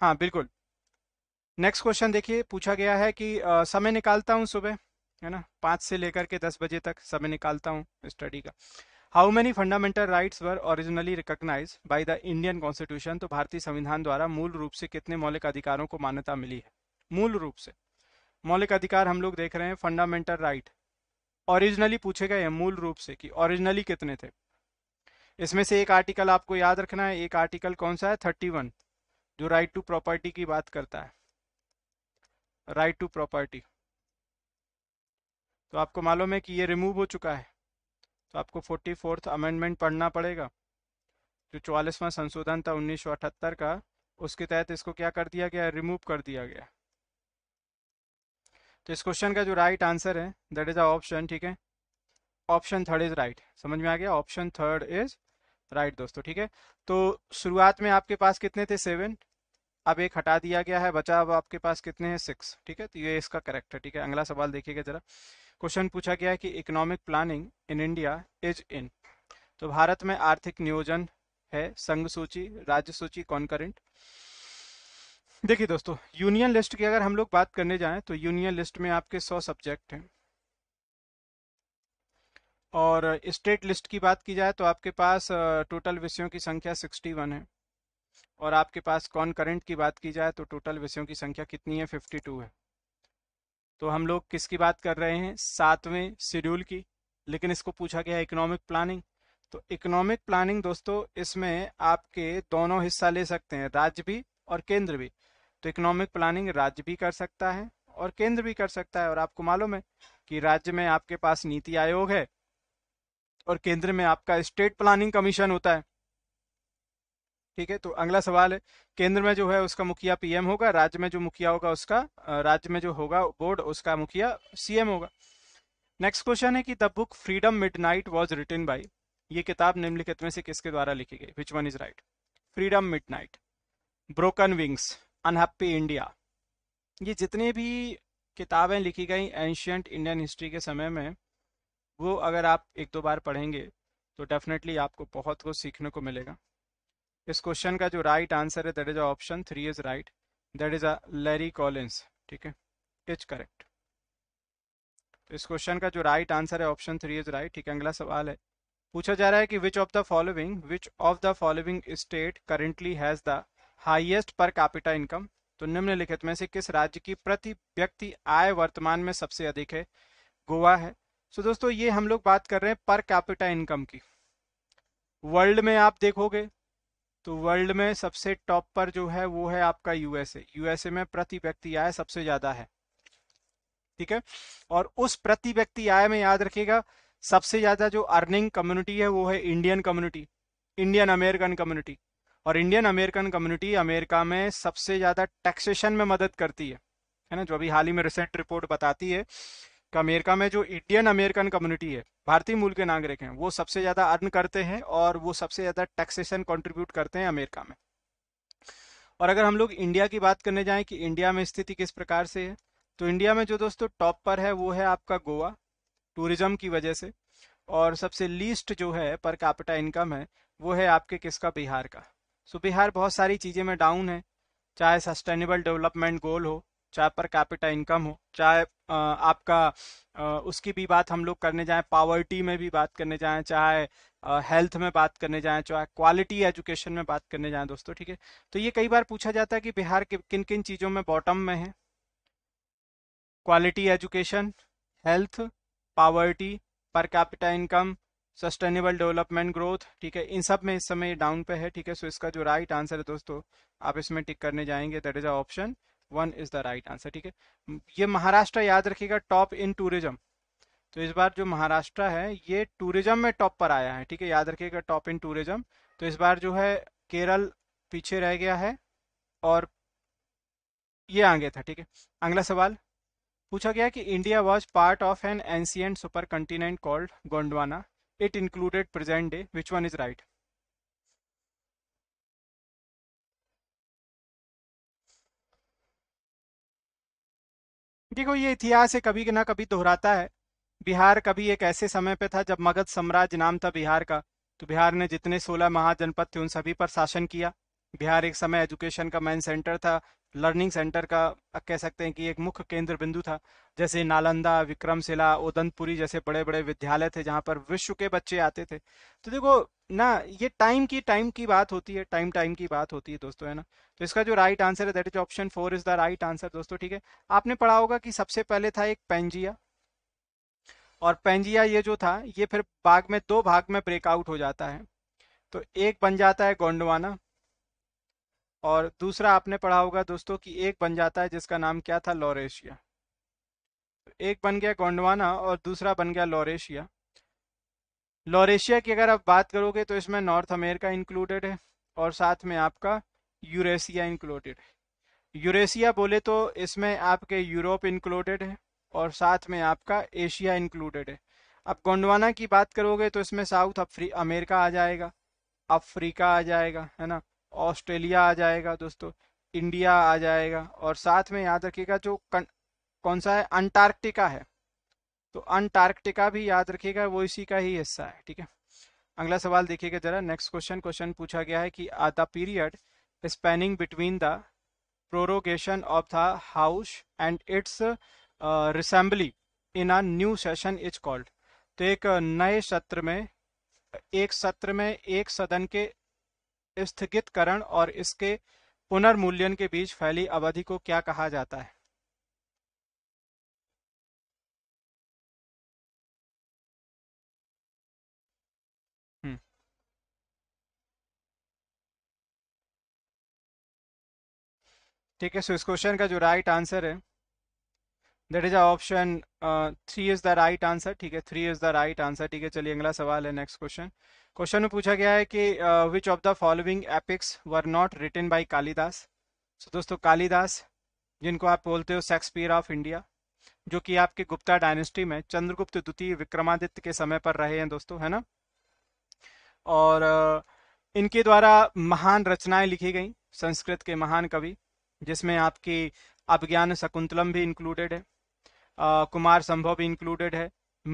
हाँ बिल्कुल नेक्स्ट क्वेश्चन देखिए पूछा गया है कि आ, समय निकालता हूँ सुबह है ना पाँच से लेकर के दस बजे तक समय निकालता हूँ स्टडी का how many fundamental rights were originally recognise by the Indian constitution तो भारतीय संविधान द्वारा मूल रूप से कितने मौलिक अधिकारों को मान्यता मिली है मूल रूप से मौलिक अधिकार हम लोग देख रहे हैं फंडामेंटल राइट ओरिजिनली पूछे गए हैं मूल रूप से कि ओरिजिनली कितने थे इसमें से एक आर्टिकल आपको याद रखना है एक आर्टिकल कौन सा है थर्टी वन जो राइट टू प्रॉपर्टी की बात करता है राइट टू प्रॉपर्टी तो आपको मालूम है कि ये रिमूव हो चुका है तो आपको फोर्टी फोर्थ अमेंडमेंट पढ़ना पड़ेगा जो चौवालीसवां संशोधन था उन्नीस का उसके तहत इसको क्या कर दिया गया रिमूव कर दिया गया तो इस क्वेश्चन का जो राइट आंसर है दैट इज अ ऑप्शन ठीक है ऑप्शन थर्ड इज राइट समझ में आ गया ऑप्शन थर्ड इज राइट दोस्तों ठीक है तो शुरुआत में आपके पास कितने थे सेवन अब एक हटा दिया गया है बचा अब आपके पास कितने हैं सिक्स ठीक है तो ये इसका करेक्ट है ठीक है अगला सवाल देखिएगा जरा क्वेश्चन पूछा गया है कि economic planning in India is in तो भारत में आर्थिक नियोजन है संघ सूची राज्य सूची कॉन्करेंट देखिए दोस्तों यूनियन लिस्ट की अगर हम लोग बात करने जाएं तो यूनियन लिस्ट में आपके सौ सब्जेक्ट हैं और स्टेट लिस्ट की बात की जाए तो आपके पास टोटल विषयों की संख्या सिक्सटी वन है और आपके पास कॉन करंट की बात की जाए तो टोटल विषयों की संख्या कितनी है फिफ्टी टू है तो हम लोग किसकी बात कर रहे हैं सातवें शेड्यूल की लेकिन इसको पूछा गया इकोनॉमिक प्लानिंग तो इकोनॉमिक प्लानिंग दोस्तों इसमें आपके दोनों हिस्सा ले सकते हैं राज्य भी और केंद्र भी तो इकोनॉमिक प्लानिंग राज्य भी कर सकता है और केंद्र भी कर सकता है और आपको मालूम है कि राज्य में आपके पास नीति आयोग है और केंद्र में आपका स्टेट प्लानिंग कमीशन होता है ठीक है तो अगला सवाल है केंद्र में जो है उसका मुखिया पीएम होगा राज्य में जो मुखिया होगा उसका राज्य में जो होगा बोर्ड उसका मुखिया सीएम होगा नेक्स्ट क्वेश्चन है कि the book freedom midnight was written by ये किताब निम्नलिखित में से किसके द्वारा लिखी गई which one is right freedom midnight broken wings unhappy India ये जितने भी किताबें लिखी गई एंशियंट इंडियन हिस्ट्री के समय में वो अगर आप एक दो बार पढ़ेंगे तो डेफिनेटली आपको बहुत कुछ सीखने को मिलेगा इस क्वेश्चन का जो राइट आंसर है that is option three is right that is a Larry Collins ठीक है इज करेक्ट इस क्वेश्चन का जो राइट आंसर है ऑप्शन थ्री इज राइट ठीक है अगला सवाल है पूछा जा रहा है कि which of the following which of the following state currently has the highest per capita income तो निम्नलिखित में से किस राज्य की प्रति व्यक्ति आय वर्तमान में सबसे अधिक है गोवा है सो so, दोस्तों ये हम लोग बात कर रहे हैं पर कैपिटा इनकम की वर्ल्ड में आप देखोगे तो वर्ल्ड में सबसे टॉप पर जो है वो है आपका यूएसए यूएसए में प्रति व्यक्ति आय सबसे ज्यादा है ठीक है और उस प्रति व्यक्ति आय में याद रखिएगा सबसे ज्यादा जो अर्निंग कम्युनिटी है वो है Indian community Indian American community और इंडियन अमेरिकन कम्युनिटी अमेरिका में सबसे ज्यादा टैक्सेशन में मदद करती है है ना जो अभी हाल ही में रिसेंट रिपोर्ट बताती है अमेरिका में जो इंडियन अमेरिकन कम्युनिटी है भारतीय मूल के नागरिक हैं वो सबसे ज़्यादा अर्न करते हैं और वो सबसे ज़्यादा टैक्सेशन कंट्रीब्यूट करते हैं अमेरिका में और अगर हम लोग इंडिया की बात करने जाएं कि इंडिया में स्थिति किस प्रकार से है तो इंडिया में जो दोस्तों टॉप पर है वो है आपका गोवा टूरिज्म की वजह से और सबसे लीस्ट जो है पर कैपिटा इनकम है वो है आपके किसका बिहार का सो बिहार बहुत सारी चीज़ें में डाउन है चाहे सस्टेनेबल डेवलपमेंट गोल हो चाहे पर कैपिटा इनकम हो चाहे आपका उसकी भी बात हम लोग करने जाएं पावर्टी में भी बात करने जाएं चाहे हेल्थ में बात करने जाएं चाहे क्वालिटी एजुकेशन में बात करने जाएं दोस्तों ठीक है तो ये कई बार पूछा जाता है कि बिहार के किन किन चीज़ों में बॉटम में है quality education health poverty per capita income sustainable development growth ठीक है इन सब में इस समय डाउन पे है ठीक है सो इसका जो राइट आंसर है दोस्तों आप इसमें टिक करने जाएंगे that is a option one is the right answer ठीक है ये महाराष्ट्र याद रखिएगा टॉप इन टूरिज्म तो इस बार जो महाराष्ट्र है ये टूरिज्म में टॉप पर आया है ठीक है याद रखिएगा टॉप इन टूरिज्म तो इस बार जो है केरल पीछे रह गया है और ये आगे था ठीक है अगला सवाल पूछा गया कि India was part of an ancient supercontinent called Gondwana it included present day which one is right देखो ये इतिहास है कभी ना कभी दोहराता है बिहार कभी एक ऐसे समय पे था जब मगध साम्राज्य नाम था बिहार का तो बिहार ने जितने सोलह महाजनपद थे उन सभी पर शासन किया बिहार एक समय एजुकेशन का मेन सेंटर था लर्निंग सेंटर का कह सकते हैं कि एक मुख्य केंद्र बिंदु था जैसे नालंदा विक्रमशिला उदंतपुरी जैसे बड़े बड़े विद्यालय थे जहां पर विश्व के बच्चे आते थे तो देखो ना ये टाइम की टाइम की बात होती है टाइम टाइम की बात होती है दोस्तों है ना तो इसका जो राइट आंसर है that is option four is the right answer दोस्तों ठीक है आपने पढ़ा होगा कि सबसे पहले था एक पेंजिया और पेंजिया ये जो था ये फिर भाग में दो भाग में ब्रेकआउट हो जाता है तो एक बन जाता है गोंडवाना और दूसरा आपने पढ़ा होगा दोस्तों कि एक बन जाता है जिसका नाम क्या था लॉरेशिया तो एक बन गया गोंडवाना और दूसरा बन गया लॉरेशिया लॉरेशिया की अगर आप बात करोगे तो इसमें नॉर्थ अमेरिका इंक्लूडेड है और साथ में आपका यूरेशिया इंक्लूडेड है यूरेशिया बोले तो इसमें आपके यूरोप इंक्लूडेड है और साथ में आपका एशिया इंक्लूडेड है अब गोंडवाना की बात करोगे तो इसमें साउथ अफ्री अमेरिका आ जाएगा अफ्रीका आ जाएगा है ना ऑस्ट्रेलिया आ जाएगा दोस्तों इंडिया आ जाएगा और साथ में याद रखिएगा जो कौन सा है अंटार्कटिका है तो अंटार्कटिका भी याद रखिएगा वो इसी का ही हिस्सा है ठीक है अगला सवाल देखिएगा जरा नेक्स्ट क्वेश्चन क्वेश्चन पूछा गया है कि the period spanning between the prorogation of the house and its reassembly in a new session is called तो एक uh, नए सत्र में एक सत्र में एक सदन के स्थगितकरण और इसके पुनर्मूल्यन के बीच फैली अवधि को क्या कहा जाता है ठीक है सो इस क्वेश्चन का जो राइट आंसर है that is option three is the right answer ठीक है three is the right answer ठीक है चलिए अगला सवाल है नेक्स्ट क्वेश्चन क्वेश्चन में पूछा गया है कि which of the following epics were not written by Kalidas so दोस्तों कालिदास जिनको आप बोलते हो शेक्सपियर ऑफ इंडिया जो कि आपके गुप्ता डायनेस्टी में चंद्रगुप्त द्वितीय विक्रमादित्य के समय पर रहे हैं दोस्तों है ना और uh, इनके द्वारा महान रचनाएं लिखी गई संस्कृत के महान कवि जिसमें आपकी अभिज्ञान शकुंतलम भी इंक्लूडेड है आ, कुमार संभव भी इंक्लूडेड है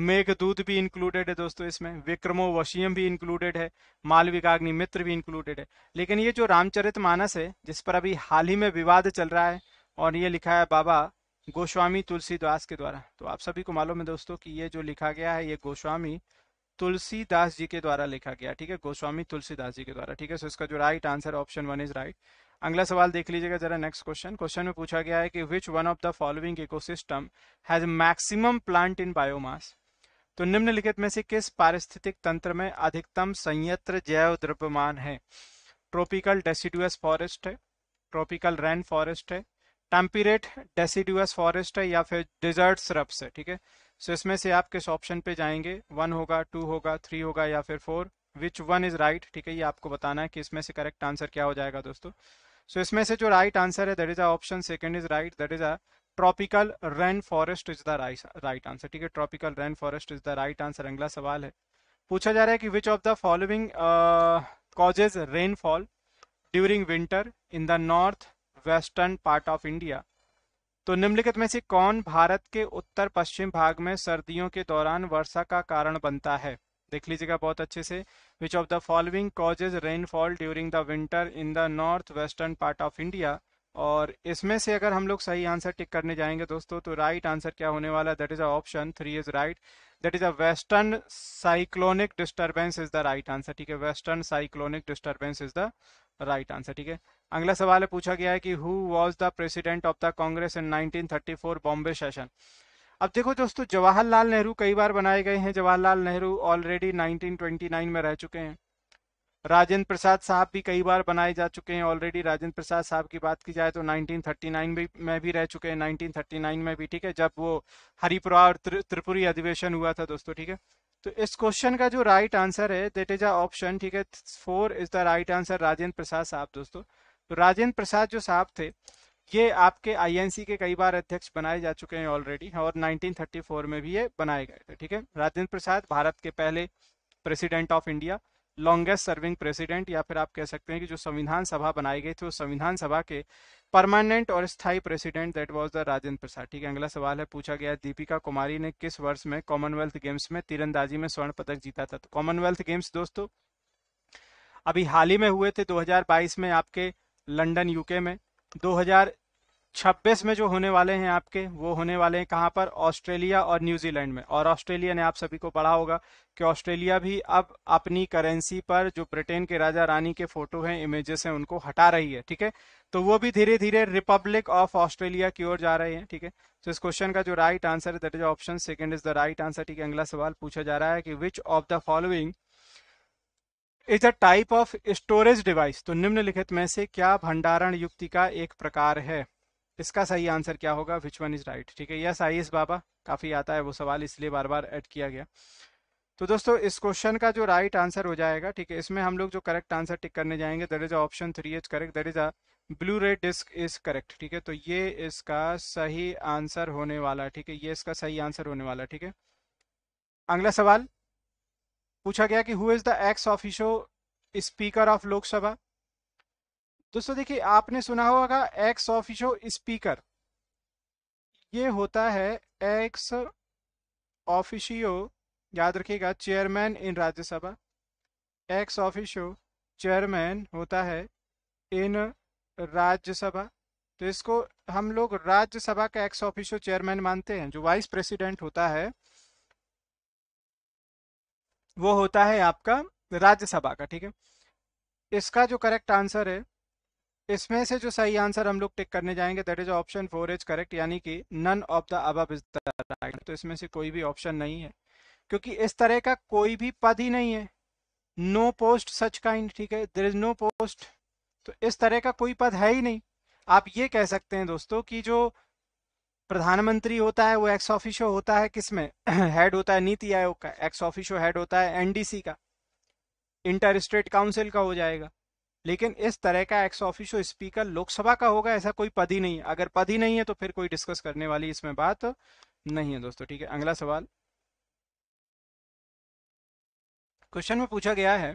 मेघदूत भी इंक्लूडेड है दोस्तों इसमें विक्रमो वशियम भी इंक्लूडेड है मालविकाग्नि मित्र भी इंक्लूडेड है लेकिन ये जो रामचरित मानस है जिस पर अभी हाल ही में विवाद चल रहा है और ये लिखा है बाबा गोस्वामी तुलसीदास के द्वारा तो आप सभी को मालूम है दोस्तों कि ये जो लिखा गया है ये गोस्वामी तुलसीदास जी के द्वारा लिखा गया ठीक है गोस्वामी तुलसीदास जी के द्वारा ठीक है सो इसका जो right answer option one is right अगला सवाल देख लीजिएगा जरा नेक्स्ट क्वेश्चन क्वेश्चन में पूछा गया है कि which one of the following ecosystem has maximum plant in biomass तो निम्नलिखित में से किस पारिस्थितिक तंत्र में अधिकतम संयंत्र जैव द्रव्यमान है ट्रॉपिकल डेसिडुअस फॉरेस्ट है ट्रॉपिकल रेन फॉरेस्ट है टेम्पीरेट डेसिडुअस फॉरेस्ट है या फिर डिजर्ट सरप्स है ठीक है सो इसमें से आप किस ऑप्शन पे जाएंगे वन होगा टू होगा थ्री होगा या फिर four which one is right ठीक है ये आपको बताना है कि इसमें से करेक्ट आंसर क्या हो जाएगा दोस्तों सो इसमें से जो राइट आंसर है that is a option second is right that is a tropical rain forest is the right answer ठीक है tropical rain forest is the right answer अगला सवाल है पूछा जा रहा है कि which of the following causes rainfall during winter in the north western part of India तो निम्नलिखित में से कौन भारत के उत्तर पश्चिम भाग में सर्दियों के दौरान वर्षा का कारण बनता है देख लीजिएगा बहुत अच्छे से of the following causes rainfall during the winter in the north western part of India और इसमें से अगर हम लोग सही आंसर टिक करने जाएंगे दोस्तों तो राइट आंसर क्या होने वाला that is a option three is right that is a western cyclonic disturbance is the right answer ठीक है western cyclonic disturbance is the right answer ठीक है अगला सवाल है पूछा गया है कि who was the president of the Congress in 1934 Bombay session अब देखो दोस्तों जवाहरलाल नेहरू कई बार बनाए गए हैं जवाहरलाल नेहरू ऑलरेडी 1929 में रह चुके हैं राजेंद्र प्रसाद साहब भी कई बार बनाए जा चुके हैं ऑलरेडी राजेंद्र प्रसाद साहब की बात की जाए तो 1939 में में भी रह चुके हैं 1939 में भी ठीक है जब वो हरिपुरा और त्रिपुरी अधिवेशन हुआ था दोस्तों ठीक है तो इस क्वेश्चन का जो राइट आंसर है देट इज अ ऑप्शन ठीक है four is the right answer Rajendra Prasad साहब दोस्तों तो राजेंद्र प्रसाद जो साहब थे ये आपके आईएनसी के कई बार अध्यक्ष बनाए जा चुके हैं ऑलरेडी और 1934 में भी ये बनाए गए थे ठीक है राजेंद्र प्रसाद भारत के पहले president of India longest serving president या फिर आप कह सकते हैं कि जो संविधान सभा बनाई गई थी उस संविधान सभा के परमानेंट और स्थायी president that was the Rajendra Prasad ठीक है अगला सवाल है पूछा गया दीपिका कुमारी ने किस वर्ष में कॉमनवेल्थ गेम्स में तीरंदाजी में स्वर्ण पदक जीता था तो कॉमनवेल्थ गेम्स दोस्तों अभी हाल ही में हुए थे दो में आपके लंडन यूके में 2026 में जो होने वाले हैं आपके वो होने वाले हैं कहाँ पर ऑस्ट्रेलिया और न्यूजीलैंड में और ऑस्ट्रेलिया ने आप सभी को पढ़ा होगा कि ऑस्ट्रेलिया भी अब अपनी करेंसी पर जो ब्रिटेन के राजा रानी के फोटो हैं इमेजेस हैं उनको हटा रही है ठीक है तो वो भी धीरे धीरे रिपब्लिक ऑफ ऑस्ट्रेलिया की ओर जा रहे हैं ठीक है तो इस क्वेश्चन का जो राइट आंसर है that is option second is the right answer ठीक है अगला सवाल पूछा जा रहा है कि which of the following is a type of storage device तो निम्नलिखित में से क्या भंडारण युक्ति का एक प्रकार है इसका सही आंसर क्या होगा विच वन इज राइट ठीक है यस आई एस बाबा काफी आता है वो सवाल इसलिए बार बार एड किया गया तो दोस्तों इस क्वेश्चन का जो राइट right आंसर हो जाएगा ठीक है इसमें हम लोग जो करेक्ट आंसर टिक करने जाएंगे that is option three is correct that is a Blu ray disc is correct ठीक है तो ये इसका सही आंसर होने वाला ठीक है ये इसका सही आंसर होने वाला ठीक है अगला सवाल पूछा गया कि who is the ex officio speaker of Lok Sabha दोस्तों देखिए आपने सुना होगा एक्स ऑफिशो स्पीकर ये होता है एक्स ऑफिशियो याद रखिएगा chairman in Rajya Sabha ex officio chairman होता है इन राज्यसभा तो इसको हम लोग राज्यसभा का एक्स ऑफिशियो चेयरमैन मानते हैं जो वाइस प्रेसिडेंट होता है वो होता है आपका राज्यसभा का ठीक है इसका जो करेक्ट आंसर है इसमें से जो सही आंसर हम लोग टिक करने जाएंगे that is option four is correct यानी कि नन ऑफ द अब तो इसमें से कोई भी ऑप्शन नहीं है क्योंकि इस तरह का कोई भी पद ही नहीं है नो पोस्ट सच काइंड ठीक है देर इज नो पोस्ट तो इस तरह का कोई पद है ही नहीं आप ये कह सकते हैं दोस्तों कि जो प्रधानमंत्री होता है वो एक्स ऑफिशियो होता है किसमें हेड होता है नीति आयोग का एक्स ऑफिशियो हेड होता है एनडीसी का इंटर स्टेट काउंसिल का हो जाएगा लेकिन इस तरह का एक्स ऑफिशियो स्पीकर लोकसभा का होगा ऐसा कोई पद ही नहीं है अगर पद ही नहीं है तो फिर कोई डिस्कस करने वाली इसमें बात नहीं है दोस्तों ठीक है अगला सवाल क्वेश्चन में पूछा गया है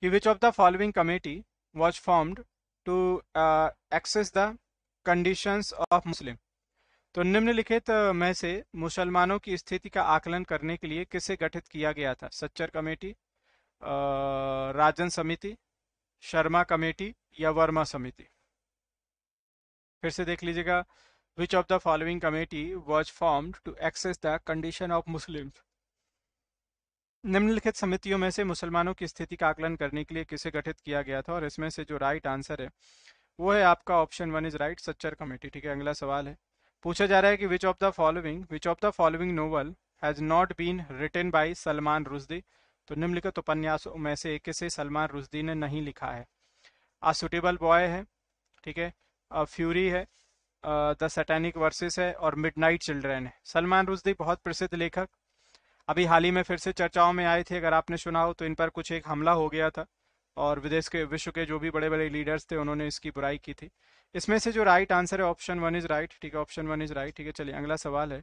कि which of the following committee was formed to access the conditions of Muslim तो निम्नलिखित में से मुसलमानों की स्थिति का आकलन करने के लिए किसे गठित किया गया था सच्चर कमेटी राजन समिति शर्मा कमेटी या वर्मा समिति फिर से देख लीजिएगा which of the following committee was form to access the condition of Muslim निम्नलिखित समितियों में से मुसलमानों की स्थिति का आकलन करने के लिए किसे गठित किया गया था और इसमें से जो राइट आंसर है वो है आपका option one is right Sachar committee ठीक है अगला सवाल है पूछा जा रहा है कि which of the following which of the following novel has not been written by Salman Rushdie तो निम्नलिखित उपन्यासों में से एक से सलमान रुजदी ने नहीं लिखा है अ सुटेबल बॉय है ठीक है अ फ्यूरी है द सटैनिक वर्सेस है और मिड नाइट चिल्ड्रेन है सलमान रुजदी बहुत प्रसिद्ध लेखक अभी हाल ही में फिर से चर्चाओं में आए थे अगर आपने सुना हो तो इन पर कुछ एक हमला हो गया था और विदेश के विश्व के जो भी बड़े बड़े लीडर्स थे उन्होंने इसकी बुराई की थी इसमें से जो राइट आंसर है ऑप्शन वन इज राइट ठीक है ऑप्शन वन इज राइट ठीक है चलिए अगला सवाल है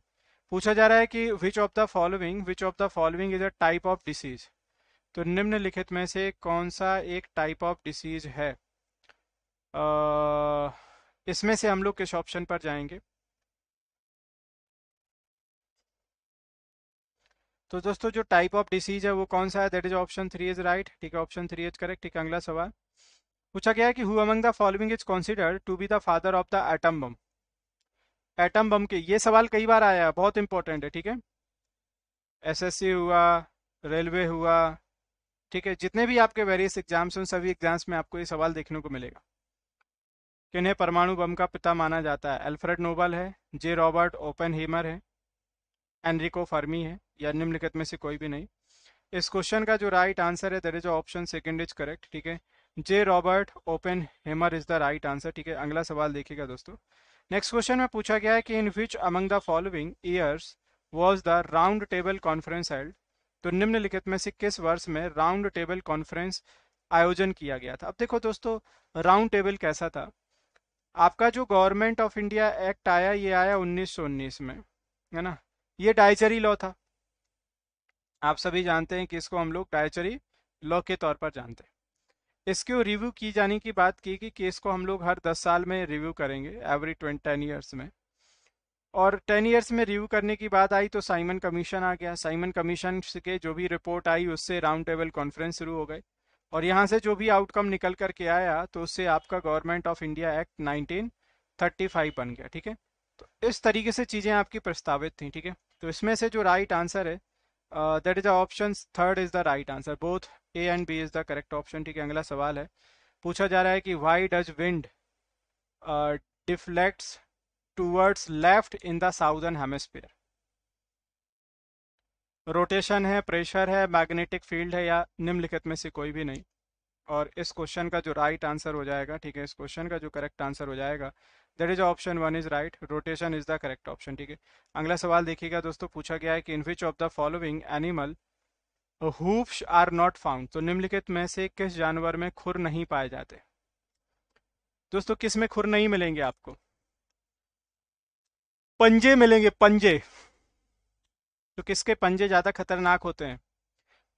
पूछा जा रहा है कि which of the following which of the following is a type of disease तो निम्नलिखित में से कौन सा एक टाइप ऑफ डिसीज है आ, इसमें से हम लोग किस ऑप्शन पर जाएंगे तो दोस्तों जो टाइप ऑफ डिसीज है वो कौन सा है that is option three is right ठीक है ऑप्शन थ्री इज करेक्ट ठीक है अगला सवाल पूछा गया है कि who among the following is considered to be the father of the atom bomb atom bomb के ये सवाल कई बार आया है बहुत इंपॉर्टेंट है ठीक है एसएससी हुआ रेलवे हुआ ठीक है जितने भी आपके वेरियस एग्जाम्स हैं सभी एग्जाम्स में आपको ये सवाल देखने को मिलेगा किन्हें परमाणु बम का पिता माना जाता है अल्फ्रेड नोबल है जे रॉबर्ट ओपन हेमर है एनरिको फर्मी है या निम्नलिखित में से कोई भी नहीं इस क्वेश्चन का जो राइट आंसर है there is option second is correct ठीक है J Robert Oppenheimer is the right answer ठीक है अगला सवाल देखिएगा दोस्तों नेक्स्ट क्वेश्चन में पूछा गया है कि in which among the following years was the round table conference held तो निम्नलिखित में से किस वर्ष में राउंड टेबल कॉन्फ्रेंस आयोजन किया गया था अब देखो दोस्तों राउंड टेबल कैसा था आपका जो गवर्नमेंट ऑफ इंडिया एक्ट आया ये आया 1919 में है ना ये डायचरी लॉ था आप सभी जानते हैं कि इसको हम लोग डायचरी लॉ के तौर पर जानते हैं इसको रिव्यू की जाने की बात की कि केस को हम लोग हर 10 साल में रिव्यू करेंगे एवरी ट्वेंटी टेन ईयर्स में और टेन ईयर्स में रिव्यू करने की बात आई तो साइमन कमीशन आ गया साइमन कमीशन के जो भी रिपोर्ट आई उससे राउंड टेबल कॉन्फ्रेंस शुरू हो गई और यहाँ से जो भी आउटकम निकल करके आया तो उससे आपका गवर्नमेंट ऑफ इंडिया एक्ट 1935 बन गया ठीक है तो इस तरीके से चीज़ें आपकी प्रस्तावित थी ठीक है तो इसमें से जो राइट आंसर है that is the option third is the right answer both A and B is the correct option ठीक है अगला सवाल है पूछा जा रहा है कि why does wind deflects towards left in the southern hemisphere rotation है प्रेशर है मैग्नेटिक फील्ड है या निम्नलिखित में से कोई भी नहीं और इस क्वेश्चन का जो राइट right आंसर हो जाएगा ठीक है इस क्वेश्चन का जो करेक्ट आंसर हो जाएगा that is option one is right rotation is the correct option ठीक है अगला सवाल देखिएगा दोस्तों पूछा गया है कि in which of the following animal hoofs are not found तो निम्नलिखित में से किस जानवर में खुर नहीं पाए जाते दोस्तों किस में खुर नहीं मिलेंगे आपको पंजे मिलेंगे पंजे तो किसके पंजे ज्यादा खतरनाक होते हैं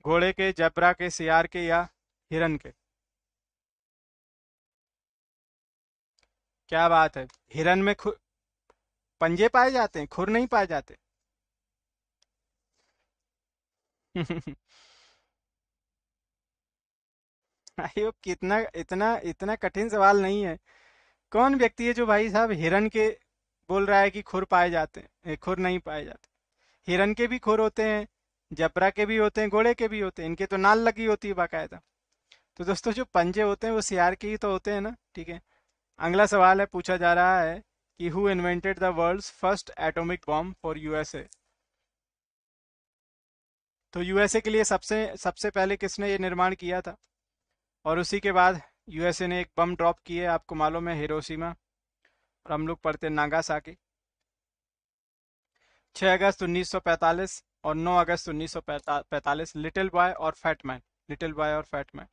घोड़े के जबरा के सियार के या हिरन के क्या बात है हिरन में खुर पंजे पाए जाते हैं खुर नहीं पाए जाते भाई कितना इतना इतना कठिन सवाल नहीं है कौन व्यक्ति है जो भाई साहब हिरन के बोल रहा है कि खुर पाए जाते हैं खुर नहीं पाए जाते हिरन के भी खुर होते हैं जबरा के भी होते हैं घोड़े के भी होते हैं इनके तो नाल लगी होती है बाकायदा तो दोस्तों जो पंजे होते हैं वो सियार के ही तो होते हैं ना ठीक है अगला सवाल है पूछा जा रहा है कि who invented the world first atomic bomb for USA तो यूएसए के लिए सबसे सबसे पहले किसने ये निर्माण किया था और उसी के बाद यूएसए ने एक बम ड्रॉप किए आपको मालूम है हिरोशिमा और हम लोग पढ़ते नागासाकी छह अगस्त 1945 और 9 अगस्त 1945 लिटिल बॉय और फैटमैन लिटिल बॉय और फैट मैन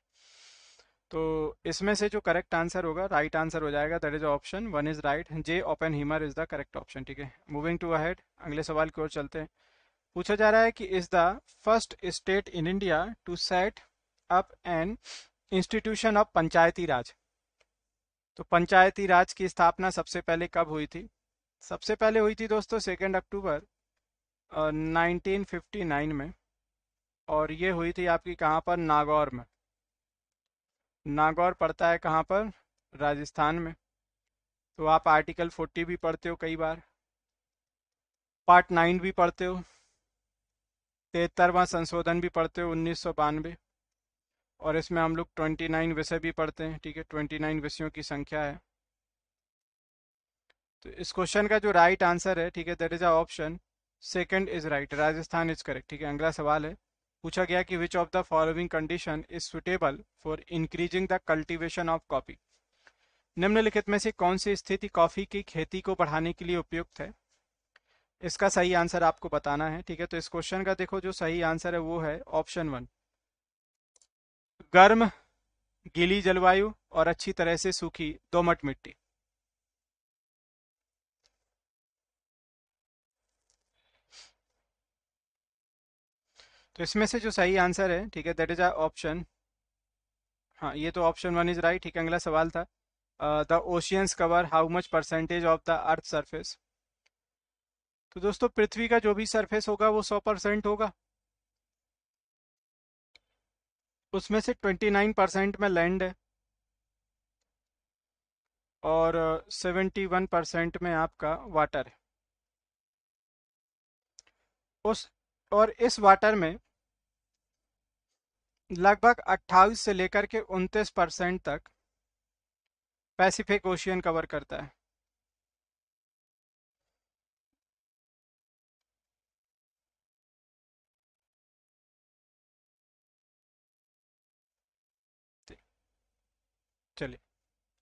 तो इसमें से जो करेक्ट आंसर होगा राइट आंसर हो जाएगा that is option one is right J Oppenheimer is the correct option ठीक है मूविंग टू अहेड अगले सवाल की ओर चलते हैं पूछा जा रहा है कि is the first state in India to set up an institution of panchayati raj तो पंचायती राज की स्थापना सबसे पहले कब हुई थी सबसे पहले हुई थी दोस्तों सेकेंड अक्टूबर नाइनटीन में और ये हुई थी आपकी कहाँ पर नागौर में नागौर पड़ता है कहाँ पर राजस्थान में तो आप आर्टिकल 40 भी पढ़ते हो कई बार पार्ट नाइन भी पढ़ते हो तिहत्तरवा संशोधन भी पढ़ते हो उन्नीस और इसमें हम लोग 29 विषय भी पढ़ते हैं ठीक है 29 विषयों की संख्या है तो इस क्वेश्चन का जो राइट आंसर है ठीक है that is a option second is right Rajasthan is correct ठीक है अगला सवाल है पूछा गया कि which of the following condition is suitable for increasing the cultivation of coffee निम्नलिखित में से कौन सी स्थिति कॉफी की खेती को बढ़ाने के लिए उपयुक्त है इसका सही आंसर आपको बताना है ठीक है तो इस क्वेश्चन का देखो जो सही आंसर है वो है ऑप्शन वन गर्म गीली जलवायु और अच्छी तरह से सूखी दोमट मिट्टी तो इसमें से जो सही आंसर है ठीक है दैट इज ऑप्शन हाँ ये तो ऑप्शन वन इज राइट ठीक है अगला सवाल था the oceans cover how much percentage of the earth surface तो दोस्तों पृथ्वी का जो भी सरफेस होगा वो सौ परसेंट होगा उसमें से ट्वेंटी नाइन परसेंट में लैंड है और सेवेंटी वन परसेंट में आपका वाटर है उस और इस वाटर में लगभग 28 से लेकर के 29 परसेंट तक पैसिफिक ओशियन कवर करता है चलिए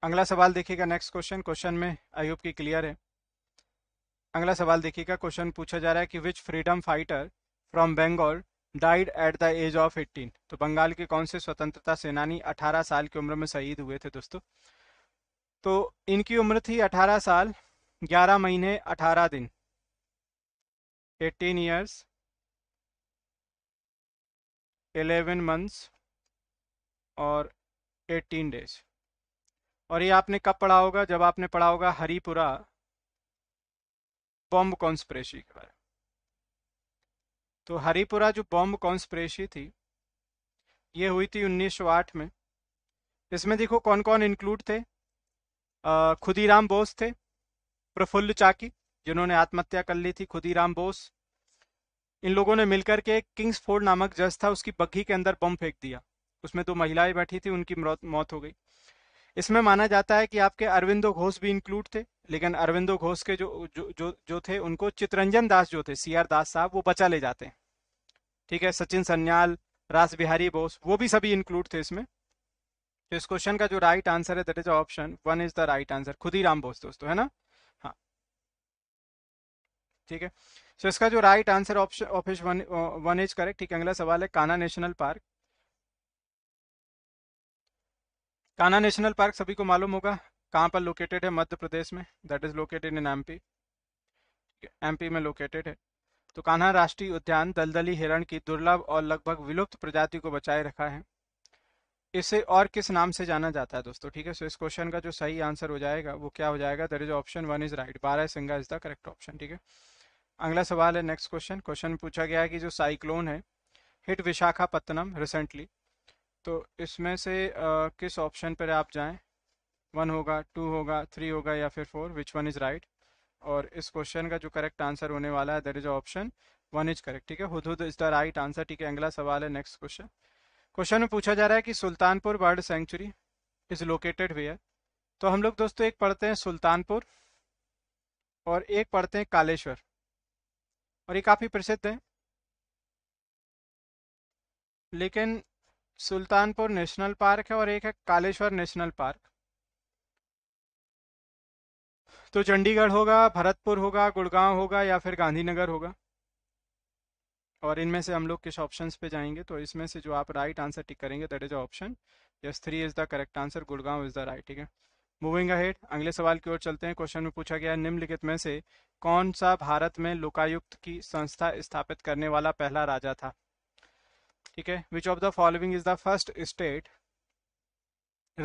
अगला सवाल देखिएगा नेक्स्ट क्वेश्चन क्वेश्चन में अयुब की क्लियर है अगला सवाल देखिएगा क्वेश्चन पूछा जा रहा है कि which freedom fighter from Bengal died at the age of 18 तो बंगाल के कौन से स्वतंत्रता सेनानी 18 साल की उम्र में शहीद हुए थे दोस्तों तो इनकी उम्र थी 18 साल 11 महीने 18 दिन 18 इयर्स 11 मंथ्स और 18 डेज और ये आपने कब पढ़ा होगा जब आपने पढ़ा होगा हरिपुरा बॉम्ब कॉन्स्परेसी के बारे में तो हरिपुरा जो बॉम्ब कॉन्स्परेसी थी ये हुई थी 1908 में इसमें देखो कौन कौन इंक्लूड थे खुदीराम बोस थे प्रफुल्ल चाकी जिन्होंने आत्महत्या कर ली थी खुदीराम बोस इन लोगों ने मिलकर के किंग्स फोर्ड नामक जज था उसकी बग्घी के अंदर बम फेंक दिया उसमें दो महिलाएं बैठी थी उनकी मौत हो गई इसमें माना जाता है कि आपके अरविंदो घोष भी इंक्लूड थे लेकिन अरविंदो घोष के जो जो जो, जो थे उनको चितरंजन दास जो थे सी आर दास साहब वो बचा ले जाते हैं ठीक है सचिन सन्याल रास बिहारी बोस वो भी सभी इंक्लूड थे इसमें तो इस क्वेश्चन का जो राइट आंसर है that is option one is the right answer ही राम बोस दोस्तों है ना हाँ ठीक है सो so, इसका जो right answer option office one one is correct ठीक है अगला सवाल है Kanha National Park Kanha National Park सभी को मालूम होगा कहाँ पर लोकेटेड है मध्य प्रदेश में that is located in MP MP में लोकेटेड है तो कान्हा राष्ट्रीय उद्यान दलदली हिरण की दुर्लभ और लगभग विलुप्त प्रजाति को बचाए रखा है इसे और किस नाम से जाना जाता है दोस्तों ठीक है सो इस क्वेश्चन का जो सही आंसर हो जाएगा वो क्या हो जाएगा there is option one is right barasingha is the correct option ठीक है अगला सवाल है नेक्स्ट क्वेश्चन क्वेश्चन पूछा गया है कि जो साइक्लोन है हिट विशाखापत्तनम रिसेंटली तो इसमें से आ, किस ऑप्शन पर आप जाएं वन होगा टू होगा थ्री होगा या फिर four which one is right और इस क्वेश्चन का जो करेक्ट आंसर होने वाला है there is option one is correct ठीक है Hudhud is the right answer ठीक है अगला सवाल है नेक्स्ट क्वेश्चन क्वेश्चन में पूछा जा रहा है कि Sultanpur bird sanctuary is located हुई है तो हम लोग दोस्तों एक पढ़ते हैं सुल्तानपुर और एक पढ़ते हैं कालेश्वर और ये काफ़ी प्रसिद्ध है लेकिन सुल्तानपुर नेशनल पार्क है और एक है कालेश्वर नेशनल पार्क तो चंडीगढ़ होगा भरतपुर होगा गुड़गांव होगा या फिर गांधीनगर होगा और इनमें से हम लोग किस ऑप्शन पे जाएंगे तो इसमें से जो आप राइट आंसर टिक करेंगे that is option yes three is the correct answer Gurgaon is the right ठीक है मूविंग अहेड अगले सवाल की ओर चलते हैं क्वेश्चन में पूछा गया है निम्नलिखित में से कौन सा भारत में लोकायुक्त की संस्था स्थापित करने वाला पहला राजा था ठीक है which of the following is the first state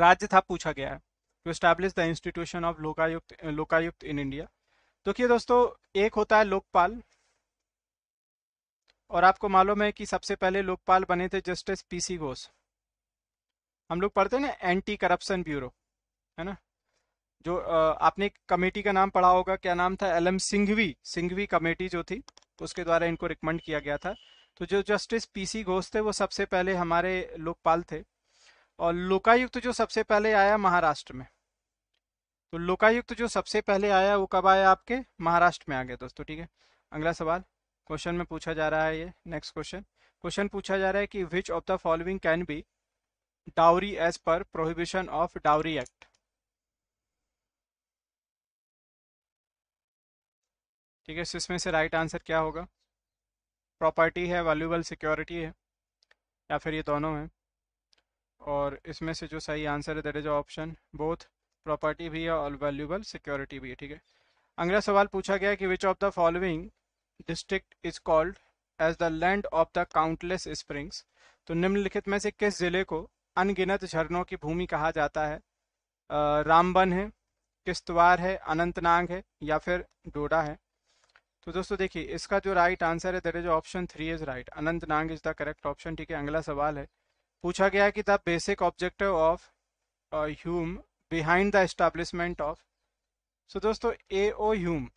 राज्य था पूछा गया है to establish the institution of Lokayukta Lokayukta in India देखिए दोस्तों एक होता है लोकपाल और आपको मालूम है कि सबसे पहले लोकपाल बने थे जस्टिस पीसी घोष हम लोग पढ़ते हैं ना एंटी करप्शन ब्यूरो है ना जो आपने कमेटी का नाम पढ़ा होगा क्या नाम था L M Singhvi Singhvi committee जो थी उसके द्वारा इनको रिकमेंड किया गया था तो जो जस्टिस पीसी घोष थे वो सबसे पहले हमारे लोकपाल थे और लोकायुक्त जो सबसे पहले आया महाराष्ट्र में तो लोकायुक्त जो सबसे पहले आया वो कब आया आपके महाराष्ट्र में आ गया दोस्तों ठीक है अगला सवाल क्वेश्चन में पूछा जा रहा है ये नेक्स्ट क्वेश्चन क्वेश्चन पूछा जा रहा है कि which of the following can be dowry as per prohibition of dowry act ठीक है इसमें से राइट आंसर क्या होगा प्रॉपर्टी है वैल्यूबल सिक्योरिटी है या फिर ये दोनों है और इसमें से जो सही आंसर है that is option both property भी है और वैल्यूबल सिक्योरिटी भी है ठीक है अगला सवाल पूछा गया कि which of the following district is called as the land of the countless springs तो निम्नलिखित में से किस जिले को अनगिनत झरनों की भूमि कहा जाता है रामबन है किश्तवार है अनंतनाग है या फिर डोडा है तो दोस्तों देखिए इसका जो राइट आंसर है there is option three is right Anantnag is the correct option ठीक है अगला सवाल है पूछा गया कि the basic objective of Hume behind the establishment of so दोस्तों A O Hume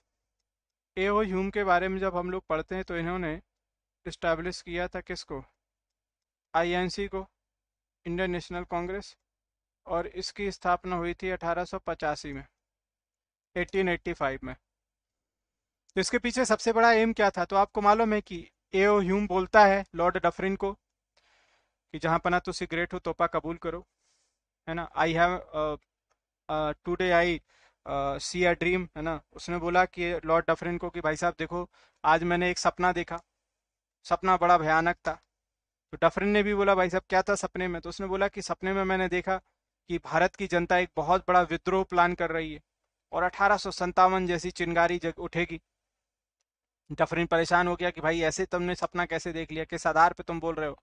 A O Hume के बारे में जब हम लोग पढ़ते हैं तो इन्होंने इस्टेब्लिश किया था किसको आईएनसी को इंडियन नेशनल कांग्रेस और इसकी स्थापना हुई थी अठारह में 1885 में इसके पीछे सबसे बड़ा एम क्या था तो आपको मालूम है कि ए ओ ह्यूम बोलता है लॉर्ड डफरिन को कि जहाँ पना तो सिगरेट हो तोपा कबूल करो है ना I have today I see a dream है ना उसने बोला कि लॉर्ड डफरिन को कि भाई साहब देखो आज मैंने एक सपना देखा सपना बड़ा भयानक था तो डफरिन ने भी बोला भाई साहब क्या था सपने में तो उसने बोला कि सपने में मैंने देखा कि भारत की जनता एक बहुत बड़ा विद्रोह प्लान कर रही है और अठारह जैसी चिंगारी जग उठेगी डफरिन परेशान हो गया कि भाई ऐसे तुमने सपना कैसे देख लिया किस आधार पे तुम बोल रहे हो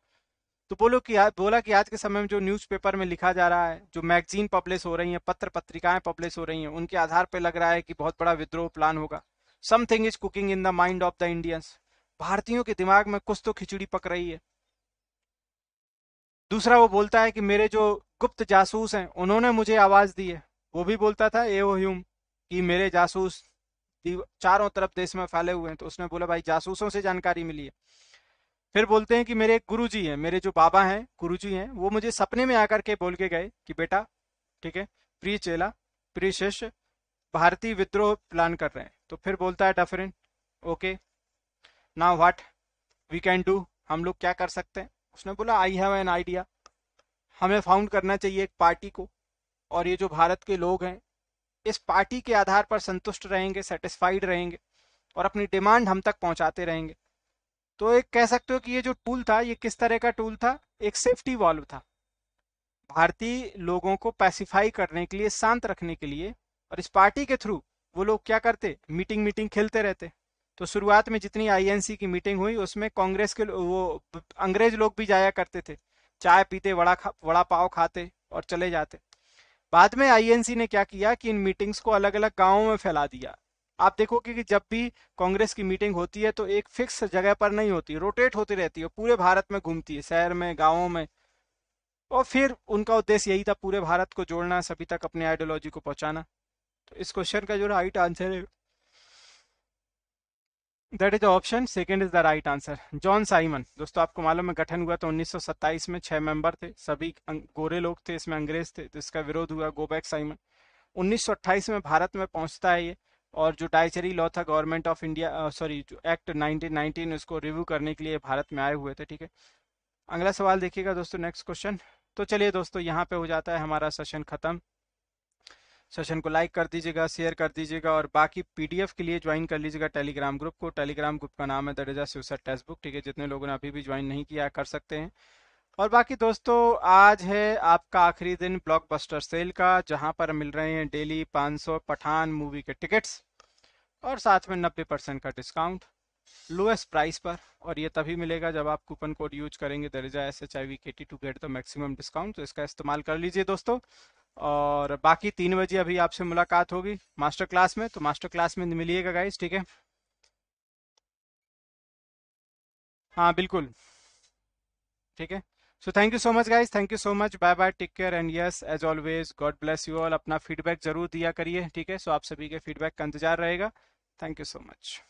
तो बोलो कि बोला कि आज के समय में जो न्यूज़पेपर में लिखा जा रहा है जो मैगजीन पब्लिश हो रही हैं पत्र पत्रिकाएं पब्लिश हो रही हैं उनके आधार पर लग रहा है कि बहुत बड़ा विद्रोह प्लान होगा something is cooking in the mind of the Indians भारतीयों के दिमाग में कुछ तो खिचड़ी पक रही है दूसरा वो बोलता है कि मेरे जो गुप्त जासूस हैं उन्होंने मुझे आवाज़ दी है वो भी बोलता था ए ह्यूम कि मेरे जासूस चारों तरफ देश में फैले हुए हैं तो उसने बोला भाई जासूसों से जानकारी मिली है फिर बोलते हैं कि मेरे एक गुरु जी हैं मेरे जो बाबा हैं गुरु जी हैं वो मुझे सपने में आकर के बोल के गए कि बेटा ठीक है प्रिय चेला प्रिय शिष्य भारतीय विद्रोह प्लान कर रहे हैं तो फिर बोलता है डफरिन ओके ना व्हाट वी कैन डू हम लोग क्या कर सकते हैं उसने बोला आई हैव एन आइडिया हमें फाउंड करना चाहिए एक पार्टी को और ये जो भारत के लोग हैं इस पार्टी के आधार पर संतुष्ट रहेंगे सेटिस्फाइड रहेंगे और अपनी डिमांड हम तक पहुंचाते रहेंगे तो एक कह सकते हो कि ये जो टूल था ये किस तरह का टूल था एक सेफ्टी वॉल्व था भारतीय लोगों को पैसिफाई करने के लिए शांत रखने के लिए और इस पार्टी के थ्रू वो लोग क्या करते मीटिंग मीटिंग खेलते रहते तो शुरुआत में जितनी आईएनसी की मीटिंग हुई उसमें कांग्रेस के वो अंग्रेज लोग भी जाया करते थे चाय पीते वड़ा खा वड़ा पाव खाते और चले जाते बाद में आईएनसी ने क्या किया कि इन मीटिंग्स को अलग अलग गाँवों में फैला दिया आप देखोगे कि जब भी कांग्रेस की मीटिंग होती है तो एक फिक्स जगह पर नहीं होती रोटेट होती रहती है पूरे भारत में घूमती है शहर में गाँव में और फिर उनका उद्देश्य यही था पूरे भारत को जोड़ना सभी तक अपनी आइडियोलॉजी को पहुंचाना तो इस क्वेश्चन का जो राइट आंसर है that is the option second is the right answer John Simon दोस्तों आपको मालूम है गठन हुआ तो 1927 में छह मेंबर थे सभी गोरे लोग थे इसमें अंग्रेज थे तो इसका विरोध हुआ गो बैक साइमन 1928 में भारत में पहुंचता है ये और जो टाइचरी लॉ था गवर्नमेंट ऑफ इंडिया सॉरी जो एक्ट 1919 उसको रिव्यू करने के लिए भारत में आए हुए थे ठीक है अगला सवाल देखिएगा दोस्तों नेक्स्ट क्वेश्चन तो चलिए दोस्तों यहाँ पे हो जाता है हमारा सेशन ख़त्म सेशन को लाइक कर दीजिएगा शेयर कर दीजिएगा और बाकी पीडीएफ के लिए ज्वाइन कर लीजिएगा टेलीग्राम ग्रुप को टेलीग्राम ग्रुप का नाम है दरजा सुसर टेक्स्ट बुक ठीक है जितने लोगों ने अभी भी ज्वाइन नहीं किया कर सकते हैं और बाकी दोस्तों आज है आपका आखिरी दिन ब्लॉकबस्टर सेल का जहां पर मिल रहे हैं डेली 500 पठान मूवी के टिकट्स और साथ में 90 परसेंट का डिस्काउंट लोएस्ट प्राइस पर और ये तभी मिलेगा जब आप कूपन कोड यूज करेंगे दर्जा S H I V K T to get the maximum discount तो इसका इस्तेमाल कर लीजिए दोस्तों और बाकी तीन बजे अभी आपसे मुलाकात होगी मास्टर क्लास में तो मास्टर क्लास में मिलिएगा गाइज ठीक है हाँ बिल्कुल ठीक है so thank you so much guys thank you so much bye bye take care and yes as always God bless you all अपना फीडबैक जरूर दिया करिए ठीक है सो so, आप सभी के फीडबैक का इंतजार रहेगा thank you so much